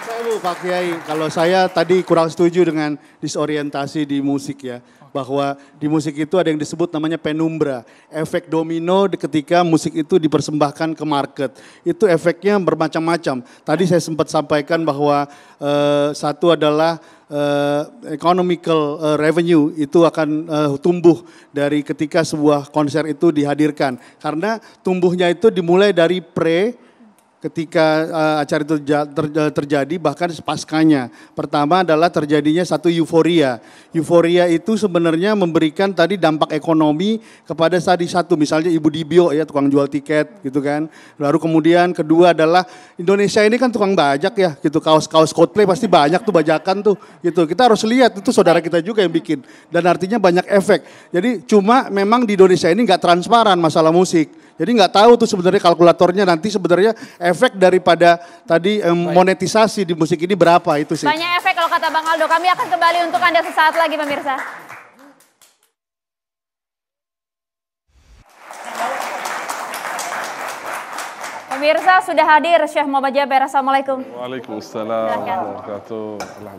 F: Saya Pak Kiai, kalau saya tadi kurang setuju dengan disorientasi di musik ya bahwa di musik itu ada yang disebut namanya penumbra, efek domino ketika musik itu dipersembahkan ke market. Itu efeknya bermacam-macam. Tadi saya sempat sampaikan bahwa uh, satu adalah uh, economical uh, revenue itu akan uh, tumbuh dari ketika sebuah konser itu dihadirkan karena tumbuhnya itu dimulai dari pre ketika uh, acara itu eh, terjadi bahkan pascanya. Pertama adalah terjadinya satu euforia. Euforia itu sebenarnya memberikan tadi dampak ekonomi kepada tadi satu misalnya Ibu Dibio ya tukang jual tiket gitu kan. Lalu kemudian kedua adalah Indonesia ini kan tukang bajak ya gitu kaos-kaos cosplay pasti banyak tuh bajakan tuh gitu. Kita harus lihat itu saudara kita juga yang bikin dan artinya banyak efek. Jadi cuma memang di Indonesia ini enggak transparan masalah musik jadi nggak tahu tuh sebenarnya kalkulatornya nanti sebenarnya efek daripada tadi eh, monetisasi di musik ini berapa itu sih.
B: Banyak efek kalau kata Bang Aldo. Kami akan kembali untuk Anda sesaat lagi pemirsa. Pemirsa sudah hadir Syekh Muhammad Jaber. Assalamualaikum.
J: Waalaikumsalam. Waalaikumsalam.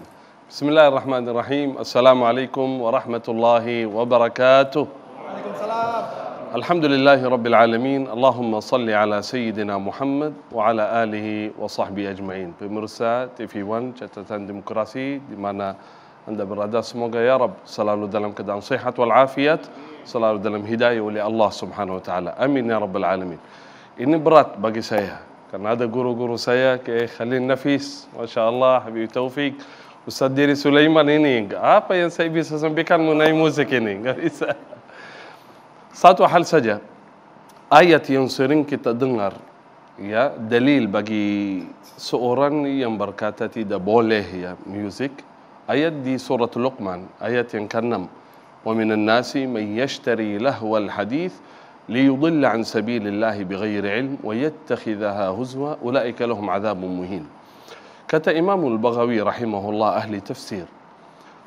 J: Bismillahirrahmanirrahim. Assalamualaikum warahmatullahi wabarakatuh. Waalaikumsalam. الحمد لله رب العالمين اللهم صل على سيدنا محمد وعلى آله وصحبه أجمعين بمرسى تيفي وان جتتان ديمقراسي دمانا عند برادة سموغا يا رب صلى الله دلم كدان صحة والعافية صلى الله دلم هداية ولي الله سبحانه وتعالى أمين يا رب العالمين إني برات باقي سيها كان هذا قرو قرو سيا كي خلي النفيس ما شاء الله حبيب توفيق أستاذ ديري سليمان إنينغ أبا ينسي بيساسم بيكان مناي موسيقى إنينغ satu hal saja ayat yang sering kita dengar ya dalil bagi seorang yang berkata tidak boleh ya music ayat di surat Luqman ayat yang ke-6 ومن الناس من يشتري لهو الحديث ليضل عن سبيل الله بغير علم ويتخذها هزوا أولئك لهم عذاب مهين كتى إمام البغوي رحمه الله أهل تفسير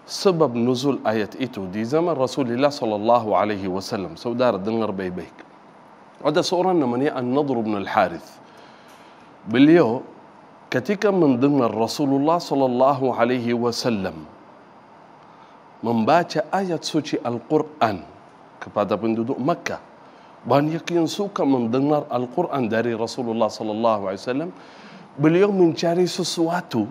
J: سبب نزول آية إتو دي زمن رسول الله صلى الله عليه وسلم سودار الدنغر بيبيك ودا سؤالنا من النضر بن الحارث بليو كتيكا من دنر رسول الله صلى الله عليه وسلم من باتش آية سوشي القرآن كبادة بن مكة بان يقين سوكا من دنر القرآن داري رسول الله صلى الله عليه وسلم باليوم من شاري سواتو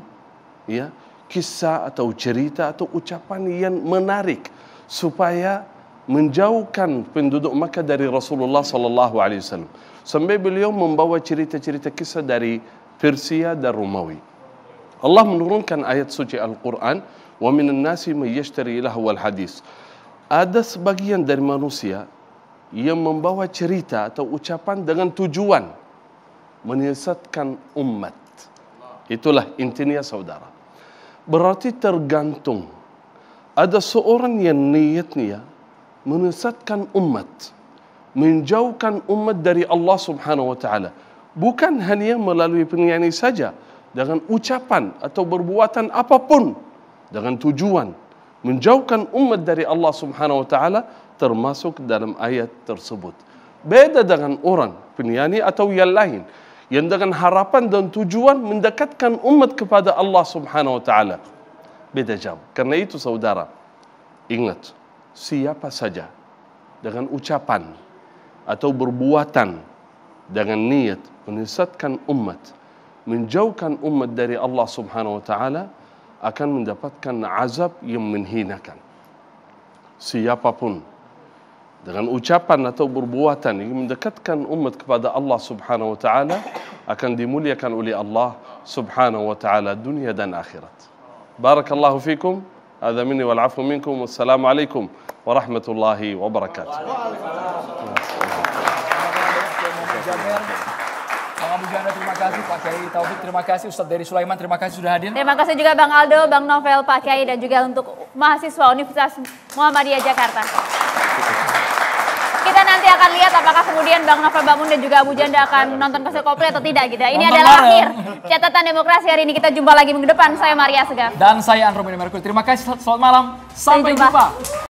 J: يا yeah. kisah atau cerita atau ucapan yang menarik supaya menjauhkan penduduk Makkah dari Rasulullah sallallahu alaihi wasallam. Sampai beliau membawa cerita-cerita kisah dari Persia dan Romawi. Allah menurunkan ayat suci Al-Quran, "Wa minan nasi may yashtari lahu al-hadis." Ada sebagian dari manusia yang membawa cerita atau ucapan dengan tujuan menyesatkan umat. Itulah intinya saudara berarti tergantung ada seorang yang niatnya menyesatkan umat menjauhkan umat dari Allah Subhanahu wa taala bukan hanya melalui penyanyi saja dengan ucapan atau perbuatan apapun dengan tujuan menjauhkan umat dari Allah Subhanahu wa taala termasuk dalam ayat tersebut beda dengan orang penyanyi atau yang lain yang dengan harapan dan tujuan mendekatkan umat kepada Allah Subhanahu wa taala. Beda jauh. Karena itu saudara, ingat siapa saja dengan ucapan atau berbuatan dengan niat menyesatkan umat, menjauhkan umat dari Allah Subhanahu wa taala akan mendapatkan azab yang menghinakan. Siapapun dengan ucapan atau perbuatan yang mendekatkan umat kepada Allah Subhanahu wa taala akan dimuliakan oleh Allah Subhanahu wa taala dunia dan akhirat. Barakallahu fikum. Hadza minni wal afu minkum. Wassalamu alaikum warahmatullahi wabarakatuh.
A: Bang Abu Janda terima kasih, Pak Kiai Taufik terima kasih, Ustadz dari Sulaiman terima kasih sudah
B: hadir. Terima kasih juga Bang Aldo, Bang Novel, Pak Kiai dan juga untuk mahasiswa Universitas Muhammadiyah Jakarta kita nanti akan lihat apakah kemudian Bang Novel Bangun dan juga Abu Janda akan nonton konser Coldplay atau tidak gitu. Ya. Ini adalah akhir catatan demokrasi hari ini. Kita jumpa lagi minggu depan. Saya Maria Segar.
A: Dan saya Andromeda Merkul Terima kasih. Selamat malam. Sampai, jumpa.